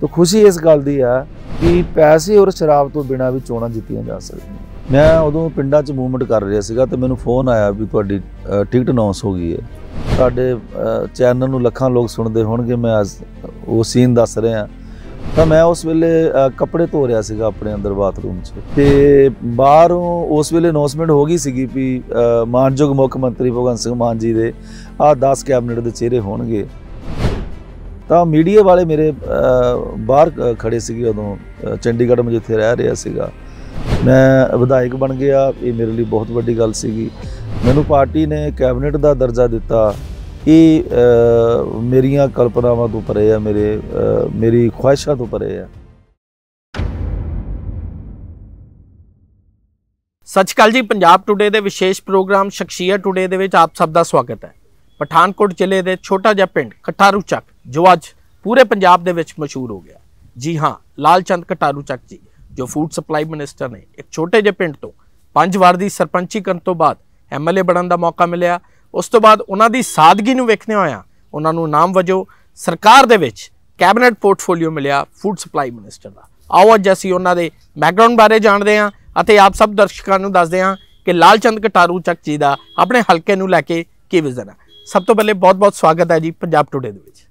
ਤਾਂ ਖੁਸ਼ੀ ਇਸ ਗੱਲ ਦੀ ਆ ਕਿ ਪੈਸੇ ਔਰ ਸ਼ਰਾਬ ਤੋਂ ਬਿਨਾ ਵੀ ਚੋਣਾਂ ਜਿੱਤੀਆਂ ਜਾ ਸਕਦੀਆਂ ਮੈਂ ਉਦੋਂ ਪਿੰਡਾਂ 'ਚ ਮੂਵਮੈਂਟ ਕਰ ਰਿਹਾ ਸੀਗਾ ਤੇ ਮੈਨੂੰ ਫੋਨ ਆਇਆ ਵੀ ਤੁਹਾਡੀ ਟਿਕਟ ਅਨਾਉਂਸ ਹੋ ਗਈ ਹੈ ਸਾਡੇ ਚੈਨਲ ਨੂੰ ਲੱਖਾਂ ਲੋਕ ਸੁਣਦੇ ਹੋਣਗੇ ਮੈਂ ਅੱਜ ਉਹ ਸੀਨ ਦੱਸ ਰਿਹਾ ਤਾਂ ਮੈਂ ਉਸ ਵੇਲੇ ਕੱਪੜੇ ਧੋ ਰਿਹਾ ਸੀਗਾ ਆਪਣੇ ਅੰਦਰ ਬਾਥਰੂਮ 'ਚ ਤੇ ਬਾਹਰੋਂ ਉਸ ਵੇਲੇ ਅਨਾਉਂਸਮੈਂਟ ਹੋ ਗਈ ਸੀਗੀ ਵੀ ਮਾਨਯੋਗ ਮੁੱਖ ਮੰਤਰੀ ਭਗਵੰਤ ਸਿੰਘ ਮਾਨ ਜੀ ਦੇ ਆ 10 ਕੈਬਨਿਟ ਦੇ ਚਿਹਰੇ ਹੋਣਗੇ ਤਾਂ ਮੀਡੀਆ ਵਾਲੇ ਮੇਰੇ ਬਾਹਰ ਖੜੇ ਸੀਗੇ ਉਦੋਂ ਚੰਡੀਗੜ੍ਹ ਮੈਂ ਜਿੱਥੇ ਰਹਿ ਰਿਹਾ ਸੀਗਾ ਮੈਂ ਵਿਧਾਇਕ ਬਣ ਗਿਆ ਇਹ ਮੇਰੇ ਲਈ ਬਹੁਤ ਵੱਡੀ ਗੱਲ ਸੀਗੀ ਮੈਨੂੰ ਪਾਰਟੀ ਨੇ ਕੈਬਨਿਟ ਦਾ ਦਰਜਾ ਦਿੱਤਾ ਇਹ ਮੇਰੀਆਂ ਕਲਪਨਾਵਾਂ ਤੋਂ ਪਰੇ ਆ ਮੇਰੇ ਮੇਰੀ ਖੁਆਇਸ਼ਾਂ ਤੋਂ ਪਰੇ ਆ ਸੱਚਕਾਲ ਜੀ ਪੰਜਾਬ ਟੁਡੇ ਦੇ ਵਿਸ਼ੇਸ਼ ਪ੍ਰੋਗਰਾਮ ਸ਼ਖਸੀਅਤ ਟੁਡੇ ਦੇ ਵਿੱਚ ਆਪ ਸਭ ਦਾ ਸਵਾਗਤ ਹੈ ਪਠਾਨਕੋਟ ਜ਼ਿਲ੍ਹੇ ਦੇ ਛੋਟਾ ਜਿਹਾ ਪਿੰਡ ਕਟਾਰੂ ਚੱਕ ਜੋ ਅੱਜ ਪੂਰੇ ਪੰਜਾਬ ਦੇ ਵਿੱਚ ਮਸ਼ਹੂਰ ਹੋ ਗਿਆ ਜੀ ਹਾਂ ਲਾਲ ਚੰਦ ਕਟਾਰੂ ਚੱਕ ਜੀ ਜੋ ਫੂਡ ਸਪਲਾਈ ਮਿਨਿਸਟਰ ਨੇ ਇੱਕ ਛੋਟੇ ਜਿਹੇ ਪਿੰਡ ਤੋਂ ਪੰਜ ਵਾਰ ਦੀ ਸਰਪੰਚੀ ਕਰਨ ਤੋਂ ਬਾਅਦ ਐਮਐਲਏ ਬਣਨ ਦਾ ਮੌਕਾ ਮਿਲਿਆ ਉਸ ਤੋਂ ਬਾਅਦ ਉਹਨਾਂ ਦੀ ਸਾਦਗੀ ਨੂੰ ਵੇਖਦੇ ਹੋਇਆ ਉਹਨਾਂ ਨੂੰ ਨਾਮ ਵਜੋਂ ਸਰਕਾਰ ਦੇ ਵਿੱਚ ਕੈਬਨਿਟ ਪੋਰਟਫੋਲੀਓ ਮਿਲਿਆ ਫੂਡ ਸਪਲਾਈ ਮਿਨਿਸਟਰ ਦਾ ਆਓ ਅੱਜ ਅਸੀਂ ਉਹਨਾਂ ਦੇ ਬੈਕਗ੍ਰਾਉਂਡ ਬਾਰੇ ਜਾਣਦੇ ਹਾਂ ਅਤੇ ਆਪ ਸਭ ਦਰਸ਼ਕਾਂ ਨੂੰ ਦੱਸਦੇ ਹਾਂ ਕਿ ਲਾਲ ਚੰਦ ਕਟਾਰੂ ਚੱਕ ਜੀ ਦਾ ਆਪਣੇ ਹਲਕੇ ਨੂੰ ਲੈ ਕੇ ਕੀ ਵਿਜ਼ਨ ਹੈ ਸਭ ਤੋਂ ਪਹਿਲੇ ਬਹੁਤ-ਬਹੁਤ ਸਵਾਗਤ ਹੈ ਜੀ ਪੰਜਾਬ ਟੁਡੇ ਦੇ ਵਿੱਚ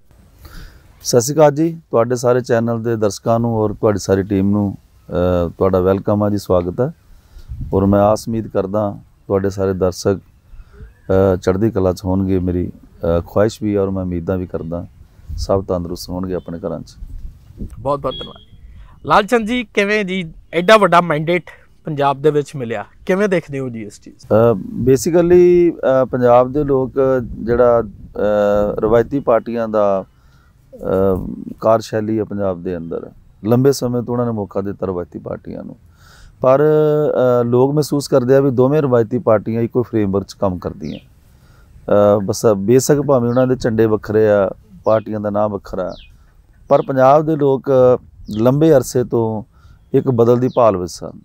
ਸਤਿ ਸ਼੍ਰੀ ਅਕਾਲ ਜੀ ਤੁਹਾਡੇ ਸਾਰੇ ਚੈਨਲ ਦੇ ਦਰਸ਼ਕਾਂ ਨੂੰ ਔਰ ਤੁਹਾਡੀ ਸਾਰੀ ਟੀਮ ਨੂੰ ਤੁਹਾਡਾ ਵੈਲਕਮ ਆ ਜੀ ਸਵਾਗਤ ਹੈ ਔਰ ਮੈਂ ਆਸ ਉਮੀਦ ਕਰਦਾ ਤੁਹਾਡੇ ਸਾਰੇ ਦਰਸ਼ਕ ਚੜ੍ਹਦੀ ਕਲਾ 'ਚ ਹੋਣਗੇ ਮੇਰੀ ਖੁਆਇਸ਼ ਵੀ ਔਰ ਮੈਂ ਉਮੀਦਾਂ ਵੀ ਕਰਦਾ ਸਭ ਤੰਦਰੁਸਤ ਹੋਣਗੇ ਆਪਣੇ ਘਰਾਂ 'ਚ ਬਹੁਤ ਬਹੁਤ ਧੰਨਵਾਦ ਲਾਲਚੰਦ ਜੀ ਕਿਵੇਂ ਜੀ ਐਡਾ ਵੱਡਾ ਮੈਂਡੇਟ ਪੰਜਾਬ ਦੇ ਵਿੱਚ ਮਿਲਿਆ ਕਿਵੇਂ ਦੇਖਦੇ ਹੋ ਜੀ ਇਸ ਚੀਜ਼ ਬੇਸਿਕਲੀ ਪੰਜਾਬ ਦੇ ਲੋਕ ਜਿਹੜਾ ਰਵਾਇਤੀ ਪਾਰਟੀਆਂ ਦਾ ਕਾਰਸ਼ੈਲੀ ਹੈ ਪੰਜਾਬ ਦੇ ਅੰਦਰ ਲੰਬੇ ਸਮੇਂ ਤੋਂ ਉਹਨਾਂ ਨੇ ਮੌਕਾ ਦਿੱਤਾ ਰਵਾਇਤੀ ਪਾਰਟੀਆਂ ਨੂੰ ਪਰ ਲੋਕ ਮਹਿਸੂਸ ਕਰਦੇ ਆ ਵੀ ਦੋਵੇਂ ਰਵਾਇਤੀ ਪਾਰਟੀਆਂ ਇੱਕੋ ਫਰੇਮਵਰਕ 'ਚ ਕੰਮ ਕਰਦੀਆਂ ਬਸ ਬੇਸ਼ੱਕ ਭਾਵੇਂ ਉਹਨਾਂ ਦੇ ਝੰਡੇ ਵੱਖਰੇ ਆ ਪਾਰਟੀਆਂ ਦਾ ਨਾਮ ਵੱਖਰਾ ਪਰ ਪੰਜਾਬ ਦੇ ਲੋਕ ਲੰਬੇ ਅਰਸੇ ਤੋਂ ਇੱਕ ਬਦਲ ਦੀ ਭਾਲ ਵਿੱਚ ਸਨ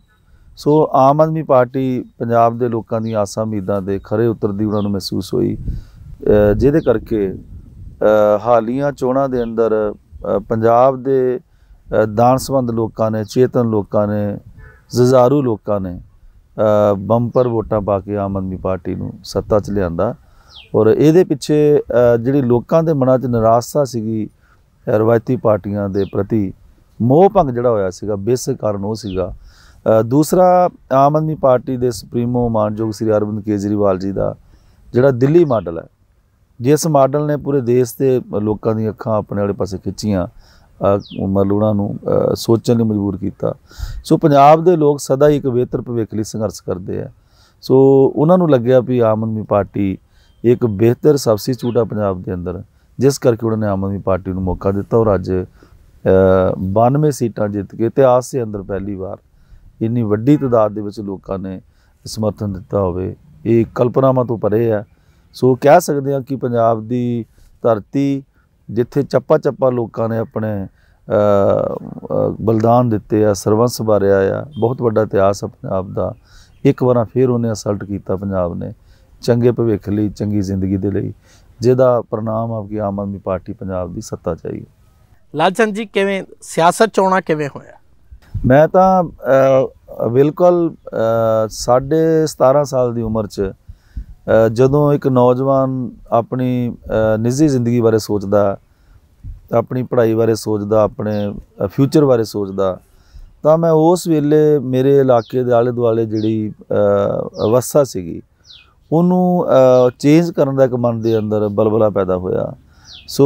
ਸੋ ਆਮ ਆਦਮੀ ਪਾਰਟੀ ਪੰਜਾਬ ਦੇ ਲੋਕਾਂ ਦੀ ਆਸਾਂ ਉਮੀਦਾਂ ਦੇ ਖਰੇ ਉਤਰਦੀ ਉਹਨਾਂ ਨੂੰ ਮਹਿਸੂਸ ਹੋਈ ਜਿਹਦੇ ਕਰਕੇ ਹਾਲੀਆਂ ਚੋਣਾਂ ਦੇ ਅੰਦਰ ਪੰਜਾਬ ਦੇ ਦਾਨਸਵੰਦ ਲੋਕਾਂ ਨੇ ਚੇਤਨ ਲੋਕਾਂ ਨੇ ਜ਼ਜ਼ਾਰੂ ਲੋਕਾਂ ਨੇ ਬੰਪਰ ਵੋਟਾਂ ਪਾ ਕੇ ਆਮ ਆਦਮੀ ਪਾਰਟੀ ਨੂੰ ਸੱਤਾ 'ਚ ਲਿਆਂਦਾ ਔਰ ਇਹਦੇ ਪਿੱਛੇ ਜਿਹੜੀ ਲੋਕਾਂ ਦੇ ਮਨਾਂ 'ਚ ਨਿਰਾਸ਼ਾ ਸੀਗੀ ਰਵਾਇਤੀ ਪਾਰਟੀਆਂ ਦੇ ਪ੍ਰਤੀ ਮੋਹ ਭੰਗ ਜਿਹੜਾ ਹੋਇਆ ਸੀਗਾ ਬੇਸਿਕ ਕਾਰਨ ਉਹ ਸੀਗਾ ਦੂਸਰਾ ਆਮ ਆਦਮੀ ਪਾਰਟੀ ਦੇ ਸੁਪਰੀਮੋ ਮਾਨਯੋਗ ਸ੍ਰੀ ਅਰਵਿੰਦ ਕੇਜਰੀਵਾਲ ਜੀ ਦਾ ਜਿਹੜਾ ਦਿੱਲੀ ਮਾਡਲ ਹੈ ਜਿਸ ਮਾਡਲ ਨੇ ਪੂਰੇ ਦੇਸ਼ ਦੇ ਲੋਕਾਂ ਦੀਆਂ ਅੱਖਾਂ ਆਪਣੇ ਵਾਲੇ ਪਾਸੇ ਖਿੱਚੀਆਂ ਮਰਲੂਣਾ ਨੂੰ ਸੋਚਣ ਲਈ ਮਜਬੂਰ ਕੀਤਾ ਸੋ ਪੰਜਾਬ ਦੇ ਲੋਕ ਸਦਾ ਹੀ ਇੱਕ ਬਿਹਤਰ ਭਵਿੱਖ ਲਈ ਸੰਘਰਸ਼ ਕਰਦੇ ਆ ਸੋ ਉਹਨਾਂ ਨੂੰ ਲੱਗਿਆ ਵੀ ਆਮ ਆਦਮੀ ਪਾਰਟੀ ਇੱਕ ਬਿਹਤਰ ਸਬਸਟੀਟਿਊਟ ਆ ਪੰਜਾਬ ਦੇ ਅੰਦਰ ਜਿਸ ਕਰਕੇ ਉਹਨਾਂ ਨੇ ਆਮ ਆਦਮੀ ਪਾਰਟੀ ਨੂੰ ਮੌਕਾ ਦਿੱਤਾ ਔਰ ਅੱਜ 92 ਸੀਟਾਂ ਜਿੱਤ ਕੇ ਇਤਿਹਾਸ ਦੇ ਅੰਦਰ ਪਹਿਲੀ ਵਾਰ ਇੰਨੀ ਵੱਡੀ ਤਦਾਦ ਦੇ ਵਿੱਚ ਲੋਕਾਂ ਨੇ ਸਮਰਥਨ ਦਿੱਤਾ ਹੋਵੇ ਇਹ ਕਲਪਨਾਵਾਂ ਤੋਂ ਪਰੇ ਆ ਸੋ ਕਹਿ ਸਕਦੇ ਆ ਕਿ ਪੰਜਾਬ ਦੀ ਧਰਤੀ ਜਿੱਥੇ ਚੱਪਾ ਚੱਪਾ ਲੋਕਾਂ ਨੇ ਆਪਣੇ ਬਲਦਾਨ ਦਿੱਤੇ ਆ ਸਰਵੰਸ ਬਾਰੇ ਆ ਬਹੁਤ ਵੱਡਾ ਇਤਿਹਾਸ ਆ ਪੰਜਾਬ ਦਾ ਇੱਕ ਵਾਰ ਫਿਰ ਉਹਨੇ ਅਸਲਟ ਕੀਤਾ ਪੰਜਾਬ ਨੇ ਚੰਗੇ ਭਵਿੱਖ ਲਈ ਚੰਗੀ ਜ਼ਿੰਦਗੀ ਦੇ ਲਈ ਜਿਹਦਾ ਪ੍ਰਣਾਮ ਆਪਕੀ ਆਮ ਆਦਮੀ ਪਾਰਟੀ ਪੰਜਾਬ ਦੀ ਸੱਤਾ ਚਾਹੀਏ ਲਾਲ ਸਿੰਘ ਜੀ ਕਿਵੇਂ ਸਿਆਸਤ ਚੋਣਾ ਕਿਵੇਂ ਹੋਇਆ ਮੈਂ ਤਾਂ ਬਿਲਕੁਲ 17 ਸਾਲ ਦੀ ਉਮਰ 'ਚ ਜਦੋਂ ਇੱਕ ਨੌਜਵਾਨ ਆਪਣੀ ਨਿੱਜੀ ਜ਼ਿੰਦਗੀ ਬਾਰੇ ਸੋਚਦਾ ਆਪਣੀ ਪੜ੍ਹਾਈ ਬਾਰੇ ਸੋਚਦਾ ਆਪਣੇ ਫਿਊਚਰ ਬਾਰੇ ਸੋਚਦਾ ਤਾਂ ਮੈਂ ਉਸ ਵੇਲੇ ਮੇਰੇ ਇਲਾਕੇ ਦੇ ਆਲੇ ਦੁਆਲੇ ਜਿਹੜੀ ਅਵਸਥਾ ਸੀਗੀ ਉਹਨੂੰ ਚੇਂਜ ਕਰਨ ਦਾ ਇੱਕ ਮਨ ਦੇ ਅੰਦਰ ਬਲਬਲਾ ਪੈਦਾ ਹੋਇਆ ਸੋ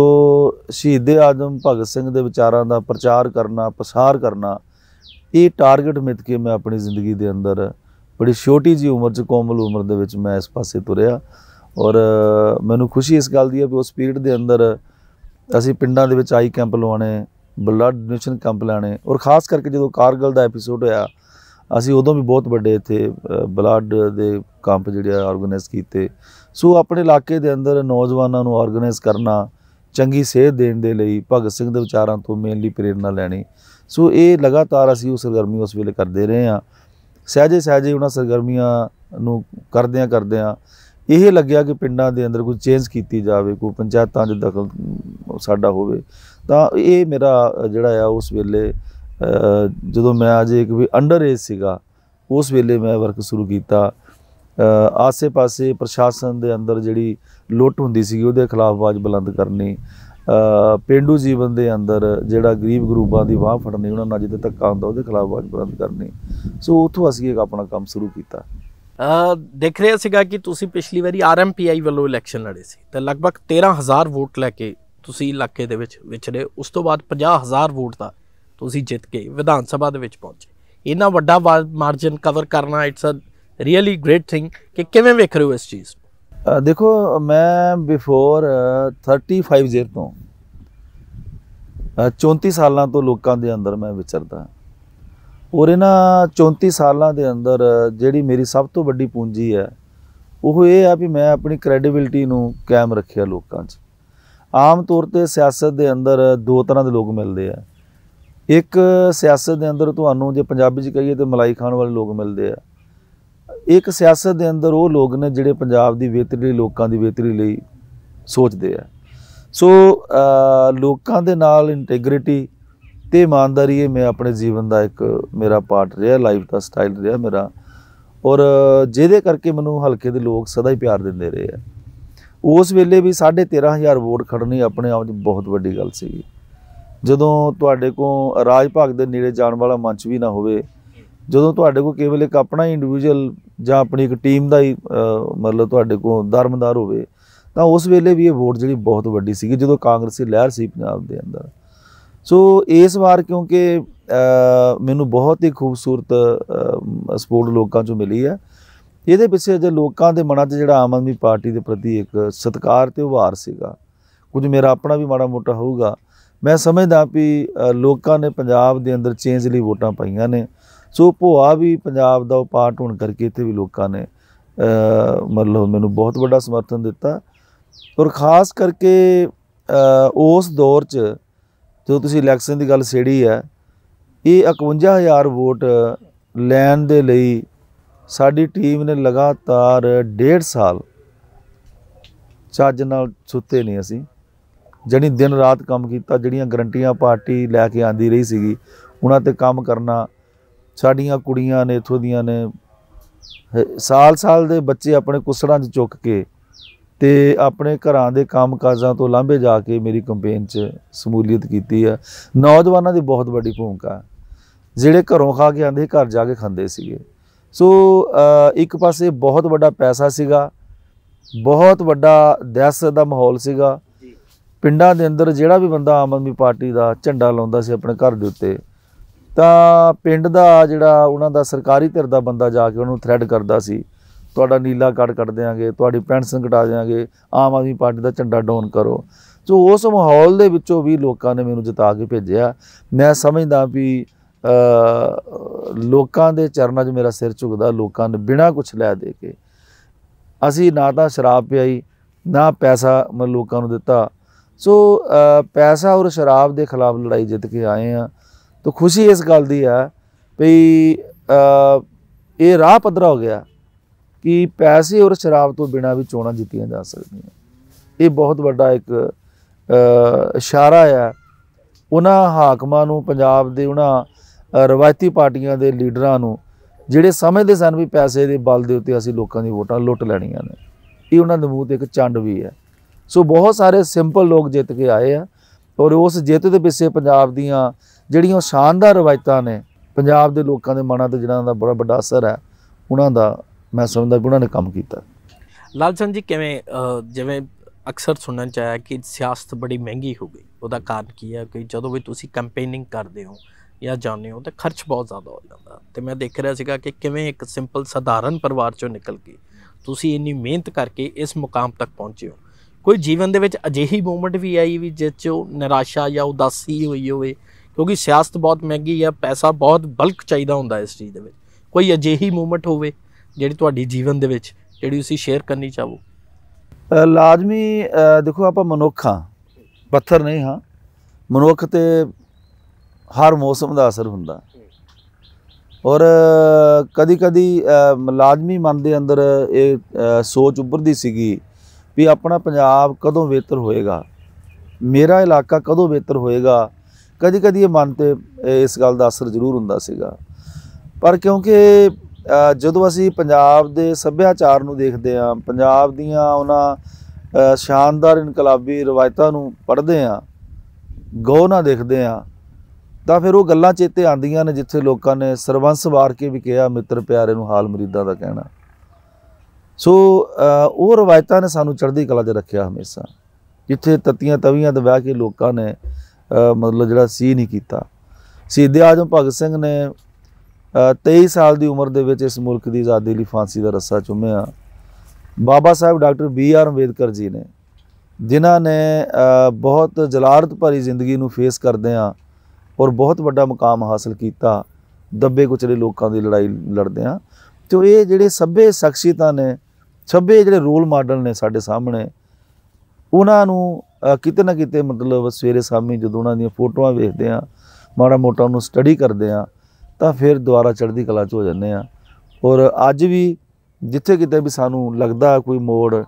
ਸ਼ਹੀਦ ਆਜਮ ਭਗਤ ਸਿੰਘ ਦੇ ਵਿਚਾਰਾਂ ਦਾ ਪ੍ਰਚਾਰ ਕਰਨਾ ਪ੍ਰਸਾਰ ਕਰਨਾ ਇਹ ਟਾਰਗੇਟ ਮਿਤ ਕੇ ਮੈਂ ਆਪਣੀ ਜ਼ਿੰਦਗੀ ਦੇ ਅੰਦਰ ਬੜੀ ਛੋਟੀ ਜੀ ਉਮਰ 'ਚ ਕੋਮਲ ਉਮਰ ਦੇ ਵਿੱਚ ਮੈਂ ਇਸ ਪਾਸੇ ਤੁਰਿਆ ਔਰ ਮੈਨੂੰ ਖੁਸ਼ੀ ਇਸ ਗੱਲ ਦੀ ਹੈ ਕਿ ਉਸ ਪੀਰੀਅਡ ਦੇ ਅੰਦਰ ਅਸੀਂ ਪਿੰਡਾਂ ਦੇ ਵਿੱਚ ਆਈ ਕੈਂਪ ਲਵਾਣੇ ਬਲੱਡ ਡੋਨੇਸ਼ਨ ਕੈਂਪ ਲਾਣੇ ਔਰ ਖਾਸ ਕਰਕੇ ਜਦੋਂ ਕਾਰਗਲ ਦਾ ਐਪੀਸੋਡ ਹੋਇਆ ਅਸੀਂ ਉਦੋਂ ਵੀ ਬਹੁਤ ਵੱਡੇ ਇੱਥੇ ਬਲੱਡ ਦੇ ਕੈਂਪ ਜਿਹੜੇ ਆਰਗੇਨਾਈਜ਼ ਕੀਤੇ ਸੋ ਆਪਣੇ ਇਲਾਕੇ ਦੇ ਅੰਦਰ ਨੌਜਵਾਨਾਂ ਨੂੰ ਆਰਗੇਨਾਈਜ਼ ਕਰਨਾ ਚੰਗੀ ਸੇਧ ਦੇਣ ਦੇ ਲਈ ਭਗਤ ਸਿੰਘ ਦੇ ਵਿਚਾਰਾਂ ਤੋਂ ਮੇਨਲੀ ਪ੍ਰੇਰਣਾ ਲੈਣੀ ਸੋ ਇਹ ਲਗਾਤਾਰ ਅਸੀਂ ਉਸ ਸਰਗਰਮੀ ਉਸ ਵੇਲੇ ਕਰਦੇ ਰਹੇ ਹਾਂ ਸਹਜੇ ਸਹਜੇ ਉਹਨਾਂ ਸਰਗਰਮੀਆਂ ਨੂੰ ਕਰਦੇ ਆ ਕਰਦੇ ਆ ਇਹ ਲੱਗਿਆ ਕਿ ਪਿੰਡਾਂ ਦੇ ਅੰਦਰ ਕੋਈ ਚੇਂਜ ਕੀਤੀ ਜਾਵੇ ਕੋਈ ਪੰਚਾਇਤਾਂ ਦੇ ਦਖਲ ਸਾਡਾ ਹੋਵੇ ਤਾਂ ਇਹ ਮੇਰਾ ਜਿਹੜਾ ਆ ਉਸ ਵੇਲੇ ਜਦੋਂ ਮੈਂ ਅਜੇ ਇੱਕ ਵੀ ਅੰਡਰ ਏਜ ਸੀਗਾ ਉਸ ਵੇਲੇ ਮੈਂ ਵਰਕ ਸ਼ੁਰੂ ਕੀਤਾ ਆਸੇ-ਪਾਸੇ ਪ੍ਰਸ਼ਾਸਨ ਦੇ ਅੰਦਰ ਜਿਹੜੀ ਲੁੱਟ ਹੁੰਦੀ ਸੀ ਉਹਦੇ ਖਿਲਾਫ ਆਵਾਜ਼ ਬੁਲੰਦ ਕਰਨੀ ਪਿੰਡੂ ਜੀਵਨ ਦੇ ਅੰਦਰ ਜਿਹੜਾ ਗਰੀਬ ਗਰੂਬਾਂ ਦੀ ਵਾਹ ਫੜਨੀ ਉਹਨਾਂ ਨਾਲ ਜਿੱਦੇ ਧੱਕਾ ਹੁੰਦਾ ਉਹਦੇ ਖਿਲਾਫ ਆਵਾਜ਼ ਬੁਲੰਦ ਕਰਨੀ ਸੋ ਉੱਥੋਂ ਅਸੀਂ ਇੱਕ ਆਪਣਾ ਕੰਮ ਸ਼ੁਰੂ ਕੀਤਾ ਦੇਖ ਰਿਹਾ ਸੀਗਾ ਕਿ ਤੁਸੀਂ ਪਿਛਲੀ ਵਾਰੀ ਆਰਐਮਪੀਆਈ ਵੱਲੋਂ ਇਲੈਕਸ਼ਨ ਲੜੇ ਸੀ ਤਾਂ ਲਗਭਗ 13000 ਵੋਟ ਲੈ ਕੇ ਤੁਸੀਂ ਇਲਾਕੇ ਦੇ ਵਿੱਚ ਵਿਚਰੇ ਉਸ ਤੋਂ ਬਾਅਦ 50000 ਵੋਟ ਦਾ ਤੁਸੀਂ ਜਿੱਤ ਕੇ ਵਿਧਾਨ ਸਭਾ ਦੇ ਵਿੱਚ ਪਹੁੰਚੇ ਇਨਾ ਵੱਡਾ ਮਾਰਜਨ ਕਵਰ ਕਰਨਾ it's a really great thing ਕਿ ਕਿਵੇਂ ਵੇਖ ਰਹੇ ਹੋ ਇਸ ਚੀਜ਼ ਦੇਖੋ ਮੈਂ ਬਿਫੋਰ 35 ਜ਼ੇਰ ਤੋਂ 34 ਸਾਲਾਂ ਤੋਂ ਲੋਕਾਂ ਦੇ ਅੰਦਰ ਮੈਂ ਵਿਚਰਦਾ ਔਰ ਇਹਨਾਂ 34 ਸਾਲਾਂ ਦੇ ਅੰਦਰ ਜਿਹੜੀ ਮੇਰੀ ਸਭ ਤੋਂ ਵੱਡੀ ਪੂੰਜੀ ਹੈ ਉਹ ਇਹ ਆ ਵੀ ਮੈਂ ਆਪਣੀ ਕ੍ਰੈਡੀਬਿਲਟੀ ਨੂੰ ਕਾਇਮ ਰੱਖਿਆ ਲੋਕਾਂ 'ਚ ਆਮ ਤੌਰ ਤੇ ਸਿਆਸਤ ਦੇ ਅੰਦਰ ਦੋ ਤਰ੍ਹਾਂ ਦੇ ਲੋਕ ਮਿਲਦੇ ਆ ਇੱਕ ਸਿਆਸਤ ਦੇ ਅੰਦਰ ਤੁਹਾਨੂੰ ਜੇ ਪੰਜਾਬੀ 'ਚ ਕਹੀਏ ਤੇ ਮਲਾਈ ਖਾਣ ਵਾਲੇ ਲੋਕ ਮਿਲਦੇ ਆ ਇੱਕ ਸਿਆਸਤ ਦੇ ਅੰਦਰ ਉਹ ਲੋਕ ਨੇ ਜਿਹੜੇ ਪੰਜਾਬ ਦੀ ਬਿਹਤਰੀ ਲਈ ਲੋਕਾਂ ਦੀ ਬਿਹਤਰੀ ਲਈ ਸੋਚਦੇ ਆ ਸੋ ਲੋਕਾਂ ਦੇ ਨਾਲ ਇੰਟੈਗ੍ਰਿਟੀ ਤੇ ਇਮਾਨਦਾਰੀ ਇਹ ਮੈਂ ਆਪਣੇ ਜੀਵਨ ਦਾ ਇੱਕ ਮੇਰਾ ਪਾਰਟ ਰਿਹਾ ਲਾਈਫ ਦਾ ਸਟਾਈਲ ਰਿਹਾ ਮੇਰਾ ਔਰ ਜਿਹਦੇ ਕਰਕੇ ਮੈਨੂੰ ਹਲਕੇ ਦੇ ਲੋਕ ਸਦਾ ਹੀ ਪਿਆਰ ਦਿੰਦੇ ਰਹੇ ਆ ਉਸ ਵੇਲੇ ਵੀ 13500 ਵੋਟ ਖੜਨੀ ਆਪਣੇ ਆਪ 'ਚ ਬਹੁਤ ਵੱਡੀ ਗੱਲ ਸੀਗੀ ਜਦੋਂ ਤੁਹਾਡੇ ਕੋਲ ਰਾਜ ਭਾਗ ਦੇ ਨੇੜੇ ਜਾਣ ਵਾਲਾ ਮੰਚ ਵੀ ਨਾ ਹੋਵੇ ਜਦੋਂ ਤੁਹਾਡੇ ਕੋਲ ਕੇਵਲ ਇੱਕ ਆਪਣਾ ਇੰਡੀਵਿਜੂਅਲ ਜਾਂ ਆਪਣੀ ਇੱਕ ਟੀਮ ਦਾ ਹੀ ਮਤਲਬ ਤੁਹਾਡੇ ਕੋਲ ਦਰਮਦਾਰ ਹੋਵੇ ਤਾਂ ਉਸ ਵੇਲੇ ਵੀ ਇਹ ਵੋਟ ਜਿਹੜੀ ਬਹੁਤ ਵੱਡੀ ਸੀਗੀ ਜਦੋਂ ਕਾਂਗਰਸੀ ਲਹਿਰ ਸੀ ਪੰਜਾਬ ਦੇ ਅੰਦਰ ਸੋ ਇਸ ਵਾਰ ਕਿਉਂਕਿ ਮੈਨੂੰ ਬਹੁਤ ਹੀ ਖੂਬਸੂਰਤ ਸਪੋਰਟ ਲੋਕਾਂ ਚੋਂ ਮਿਲੀ ਹੈ ਇਹਦੇ ਪਿੱਛੇ ਜੇ ਲੋਕਾਂ ਦੇ ਮਨਾਂ 'ਚ ਜਿਹੜਾ ਆਮ ਆਦਮੀ ਪਾਰਟੀ ਦੇ ਪ੍ਰਤੀ ਇੱਕ ਸਤਿਕਾਰ ਤੇ ਉਭਾਰ ਸੀਗਾ ਕੁਝ ਮੇਰਾ ਆਪਣਾ ਵੀ ਮਾੜਾ ਮੋਟਾ ਹੋਊਗਾ ਮੈਂ ਸਮਝਦਾ ਵੀ ਲੋਕਾਂ ਨੇ ਪੰਜਾਬ ਦੇ ਅੰਦਰ ਚੇਂਜ ਲਈ ਵੋਟਾਂ ਪਾਈਆਂ ਨੇ ਸੋ ਭੋਆ ਵੀ ਪੰਜਾਬ ਦਾ ਉਹ ਪਾਰਟ ਹੋਣ ਕਰਕੇ ਇੱਥੇ ਵੀ ਲੋਕਾਂ ਨੇ ਮਤਲਬ ਮੈਨੂੰ ਬਹੁਤ ਵੱਡਾ ਸਮਰਥਨ ਦਿੱਤਾ ਔਰ ਖਾਸ ਕਰਕੇ ਉਸ ਦੌਰ 'ਚ ਜਦੋਂ ਤੁਸੀਂ ਇਲੈਕਸ਼ਨ ਦੀ ਗੱਲ ਛੇੜੀ ਹੈ ਇਹ 51000 ਵੋਟ ਲੈਣ ਦੇ ਲਈ ਸਾਡੀ ਟੀਮ ਨੇ ਲਗਾਤਾਰ 1.5 ਸਾਲ ਚੱਜ ਨਾਲ ਸੁੱਤੇ ਨਹੀਂ ਅਸੀਂ ਜਣੀ ਦਿਨ ਰਾਤ ਕੰਮ ਕੀਤਾ ਜਿਹੜੀਆਂ ਗਰੰਟੀਆਂ ਪਾਰਟੀ ਲੈ ਕੇ ਆਂਦੀ ਰਹੀ ਸੀਗੀ ਉਹਨਾਂ ਤੇ ਕੰਮ ਕਰਨਾ ਸਾਡੀਆਂ ਕੁੜੀਆਂ ਨੇ ਇਥੋਂ ਦੀਆਂ ਨੇ ਸਾਲ-ਸਾਲ ਦੇ ਬੱਚੇ ਆਪਣੇ ਕੁਸੜਾਂ 'ਚ ਚੁੱਕ ਕੇ ਤੇ ਆਪਣੇ ਘਰਾਂ ਦੇ ਕੰਮਕਾਜਾਂ ਤੋਂ ਲਾਂਭੇ ਜਾ ਕੇ ਮੇਰੀ ਕੰਪੇਨ 'ਚ ਸਮੂਲੀਅਤ ਕੀਤੀ ਆ ਨੌਜਵਾਨਾਂ ਦੀ ਬਹੁਤ ਵੱਡੀ ਭੂਮਿਕਾ ਜਿਹੜੇ ਘਰੋਂ ਖਾ ਕੇ ਆਂਦੇ ਘਰ ਜਾ ਕੇ ਖਾਂਦੇ ਸੀਗੇ ਸੋ ਇੱਕ ਪਾਸੇ ਬਹੁਤ ਵੱਡਾ ਪੈਸਾ ਸੀਗਾ ਬਹੁਤ ਵੱਡਾ ਦਹਿਸ ਦਾ ਮਾਹੌਲ ਸੀਗਾ ਪਿੰਡਾਂ ਦੇ ਅੰਦਰ ਜਿਹੜਾ ਵੀ ਬੰਦਾ ਆਮ ਆਦਮੀ ਪਾਰਟੀ ਦਾ ਝੰਡਾ ਲਾਉਂਦਾ ਸੀ ਆਪਣੇ ਘਰ ਦੇ ਉੱਤੇ ਤਾਂ ਪਿੰਡ ਦਾ ਜਿਹੜਾ ਉਹਨਾਂ ਦਾ ਸਰਕਾਰੀ ਧਿਰ ਦਾ ਬੰਦਾ ਜਾ ਕੇ ਉਹਨੂੰ ਥ੍ਰੈਡ ਕਰਦਾ ਸੀ ਤੁਹਾਡਾ ਨੀਲਾ ਕਾਰਡ ਕੱਢ ਦੇਾਂਗੇ ਤੁਹਾਡੀ ਪੈਨਸ਼ਨ ਘਟਾ ਦੇਾਂਗੇ ਆਮ ਆਦਮੀ ਪਾਰਟੀ ਦਾ ਝੰਡਾ ਡਾਊਨ ਕਰੋ ਜੋ ਉਸ ਮਾਹੌਲ ਦੇ ਵਿੱਚੋਂ ਵੀ ਲੋਕਾਂ ਨੇ ਮੈਨੂੰ ਜਿਤਾ ਕੇ ਭੇਜਿਆ ਮੈਂ ਸਮਝਦਾ ਵੀ ਲੋਕਾਂ ਦੇ ਚਰਨਾਂ 'ਚ ਮੇਰਾ ਸਿਰ ਝੁਕਦਾ ਲੋਕਾਂ ਨੇ ਬਿਨਾਂ ਕੁਝ ਲੈ ਦੇ ਕੇ ਅਸੀਂ ਨਾ ਤਾਂ ਸ਼ਰਾਬ ਪਿਆਈ ਨਾ ਪੈਸਾ ਮੈਂ ਲੋਕਾਂ ਨੂੰ ਦਿੱਤਾ ਸੋ ਪੈਸਾ ਔਰ ਸ਼ਰਾਬ ਦੇ ਖਿਲਾਫ ਲੜਾਈ ਜਿੱਤ ਕੇ ਆਏ ਆ ਤਾਂ ਖੁਸ਼ੀ ਇਸ ਗੱਲ ਦੀ ਆ ਵੀ ਇਹ ਰਾਹ ਪਧਰਾ ਹੋ ਗਿਆ ਕਿ ਪੈਸੇ ਔਰ ਸ਼ਰਾਬ ਤੋਂ ਬਿਨਾ ਵੀ ਚੋਣਾਂ ਜਿੱਤੀਆਂ ਜਾ ਸਕਦੀਆਂ ਇਹ ਬਹੁਤ ਵੱਡਾ ਇੱਕ ਇਸ਼ਾਰਾ ਆ ਉਹਨਾਂ ਹਾਕਮਾਂ ਨੂੰ ਪੰਜਾਬ ਦੇ ਉਹਨਾਂ ਰਵਾਇਤੀ ਪਾਰਟੀਆਂ ਦੇ ਲੀਡਰਾਂ ਨੂੰ ਜਿਹੜੇ ਸਮਝਦੇ ਸਨ ਵੀ ਪੈਸੇ ਦੇ ਬਲ ਦੇ ਉੱਤੇ ਅਸੀਂ ਲੋਕਾਂ ਦੀ ਵੋਟਾਂ ਲੁੱਟ ਲੈਣੀਆਂ ਨੇ ਇਹ ਉਹਨਾਂ ਦੇ ਮੂੰਹ ਤੇ ਇੱਕ ਚੰਡ ਵੀ ਹੈ ਸੋ ਬਹੁਤ ਸਾਰੇ ਸਿੰਪਲ ਲੋਕ ਜਿੱਤ ਕੇ ਆਏ ਆ ਔਰ ਉਸ ਜਿੱਤ ਦੇ ਪਿੱਛੇ ਪੰਜਾਬ ਦੀਆਂ ਜਿਹੜੀਆਂ ਸ਼ਾਨਦਾਰ ਰਵਾਇਤਾਂ ਨੇ ਪੰਜਾਬ ਦੇ ਲੋਕਾਂ ਦੇ ਮਨਾਂ ਤੇ ਜਿਹਨਾਂ ਦਾ ਬੜਾ ਵੱਡਾ ਅਸਰ ਹੈ ਉਹਨਾਂ ਦਾ ਮੈਂ ਸਮਝਦਾ ਉਹਨਾਂ ਨੇ ਕੰਮ ਕੀਤਾ ਲਾਲਚੰਦ ਜੀ ਕਿਵੇਂ ਜਿਵੇਂ ਅਕਸਰ ਸੁਣਨ ਚ ਆਇਆ ਕਿ ਸਿਆਸਤ ਬੜੀ ਮਹਿੰਗੀ ਹੋ ਗਈ ਉਹਦਾ ਕਾਰਨ ਕੀ ਹੈ ਕਿ ਜਦੋਂ ਵੀ ਤੁਸੀਂ ਕੈਂਪੇਨਿੰਗ ਕਰਦੇ ਹੋ ਜਾਂ ਜਾਣਦੇ ਹੋ ਤਾਂ ਖਰਚ ਬਹੁਤ ਜ਼ਿਆਦਾ ਹੋ ਜਾਂਦਾ ਤੇ ਮੈਂ ਦੇਖ ਰਿਹਾ ਸੀਗਾ ਕਿ ਕਿਵੇਂ ਇੱਕ ਸਿੰਪਲ ਸਧਾਰਨ ਪਰਿਵਾਰ ਚੋਂ ਨਿਕਲ ਕੇ ਤੁਸੀਂ ਇੰਨੀ ਮਿਹਨਤ ਕਰਕੇ ਇਸ ਮੁਕਾਮ ਤੱਕ ਪਹੁੰਚੇ ਹੋ ਕੋਈ ਜੀਵਨ ਦੇ ਵਿੱਚ ਅਜਿਹੀ ਮੂਮੈਂਟ ਵੀ ਆਈ ਵੀ ਜਿਸ ਚੋਂ ਨਿਰਾਸ਼ਾ ਜਾਂ ਉਦਾਸੀ ਹੋਈ ਹੋਵੇ ਕਿਉਂਕਿ ਸਿਆਸਤ ਬਹੁਤ ਮਹਿੰਗੀ ਆ ਪੈਸਾ ਬਹੁਤ ਬਲਕ ਚਾਹੀਦਾ ਹੁੰਦਾ ਇਸ ਚੀਜ਼ ਦੇ ਵਿੱਚ ਕੋਈ ਅਜਿਹੀ ਮੂਮੈਂਟ ਹੋਵੇ ਜਿਹੜੀ ਤੁਹਾਡੀ ਜੀਵਨ ਦੇ ਵਿੱਚ ਜਿਹੜੀ ਤੁਸੀਂ ਸ਼ੇਅਰ ਕਰਨੀ ਚਾਹੋ ਲਾਜ਼ਮੀ ਦੇਖੋ ਆਪਾਂ ਮਨੁੱਖਾਂ ਪੱਥਰ ਨਹੀਂ ਹਾਂ ਮਨੁੱਖ ਤੇ ਹਰ ਮੌਸਮ ਦਾ ਅਸਰ ਹੁੰਦਾ ਔਰ ਕਦੀ ਕਦੀ ਲਾਜ਼ਮੀ ਮਨ ਦੇ ਅੰਦਰ ਇਹ ਸੋਚ ਉੱਭਰਦੀ ਸੀਗੀ ਵੀ ਆਪਣਾ ਪੰਜਾਬ ਕਦੋਂ ਬਿਹਤਰ ਹੋਏਗਾ ਮੇਰਾ ਇਲਾਕਾ ਕਦੋਂ ਬਿਹਤਰ ਹੋਏਗਾ ਕਦੀ ਕਦੀ ਇਹ ਮਨ ਤੇ ਇਸ ਗੱਲ ਦਾ ਅਸਰ ਜ਼ਰੂਰ ਹੁੰਦਾ ਸੀਗਾ ਪਰ ਕਿਉਂਕਿ ਜਦੋਂ ਅਸੀਂ ਪੰਜਾਬ ਦੇ ਸੱਭਿਆਚਾਰ ਨੂੰ ਦੇਖਦੇ ਆਂ ਪੰਜਾਬ ਦੀਆਂ ਉਹਨਾਂ ਸ਼ਾਨਦਾਰ ਇਨਕਲਾਬੀ ਰਵਾਇਤਾਂ ਨੂੰ ਪੜ੍ਹਦੇ ਆਂ ਗੋ ਨਾ ਦੇਖਦੇ ਆਂ ਤਾਂ ਫਿਰ ਉਹ ਗੱਲਾਂ ਚੇਤੇ ਆਉਂਦੀਆਂ ਨੇ ਜਿੱਥੇ ਲੋਕਾਂ ਨੇ ਸਰਵੰਸ ਵਾਰ ਕੇ ਵੀ ਕਿਹਾ ਮਿੱਤਰ ਪਿਆਰੇ ਨੂੰ ਹਾਲ ਮਰੀਦਾਂ ਦਾ ਕਹਿਣਾ ਸੋ ਉਹ ਰਵਾਇਤਾਂ ਨੇ ਸਾਨੂੰ ਚੜ੍ਹਦੀ ਕਲਾ 'ਚ ਰੱਖਿਆ ਹਮੇਸ਼ਾ ਜਿੱਥੇ ਤਤੀਆਂ ਤਵੀਆਂ ਦਬਾ ਕੇ ਲੋਕਾਂ ਨੇ ਮਤਲਬ ਜਿਹੜਾ ਸੀ ਨਹੀਂ ਕੀਤਾ ਸਿੱਧੇ ਆਜਮ ਭਗਤ ਸਿੰਘ ਨੇ 23 ਸਾਲ ਦੀ ਉਮਰ ਦੇ ਵਿੱਚ ਇਸ ਮੁਲਕ ਦੀ ਆਜ਼ਾਦੀ ਲਈ ਫਾਂਸੀ ਦਾ ਰੱਸਾ ਚੁੰਮਿਆ Baba Sahib doctor B R Ambedkar ji ਨੇ ਜਿਨ੍ਹਾਂ ਨੇ ਬਹੁਤ ਜਲਾਰਤ ਭਰੀ ਜ਼ਿੰਦਗੀ ਨੂੰ ਫੇਸ ਕਰਦੇ ਆ ਔਰ ਬਹੁਤ ਵੱਡਾ ਮਕਾਮ ਹਾਸਲ ਕੀਤਾ ਦੱਬੇ ਕੁਚਲੇ ਲੋਕਾਂ ਦੀ ਲੜਾਈ ਲੜਦੇ ਆ ਤੇ ਇਹ ਜਿਹੜੇ ਸੱਭੇ ਸ਼ਖਸੀਤਾ ਨੇ ਸੱਭੇ ਜਿਹੜੇ ਰੋਲ ਮਾਡਲ ਨੇ ਸਾਡੇ ਸਾਹਮਣੇ ਉਹਨਾਂ ਨੂੰ ਕਿਤੇ ਨਾ ਕਿਤੇ ਮਤਲਬ ਸਵੇਰੇ ਸ਼ਾਮੀ ਜਦੋਂ ਉਹਨਾਂ ਦੀਆਂ ਫੋਟੋਆਂ ਵੇਖਦੇ ਆ ਮਾੜਾ ਮੋਟਾ ਉਹਨੂੰ ਸਟੱਡੀ ਕਰਦੇ ਆ ਤਾਂ ਫਿਰ ਦੁਆਰਾ ਚੜ੍ਹਦੀ ਕਲਾ 'ਚ ਹੋ ਜਾਂਦੇ ਆ ਔਰ ਅੱਜ ਵੀ ਜਿੱਥੇ ਕਿਤੇ ਵੀ ਸਾਨੂੰ ਲੱਗਦਾ ਕੋਈ ਮੋੜ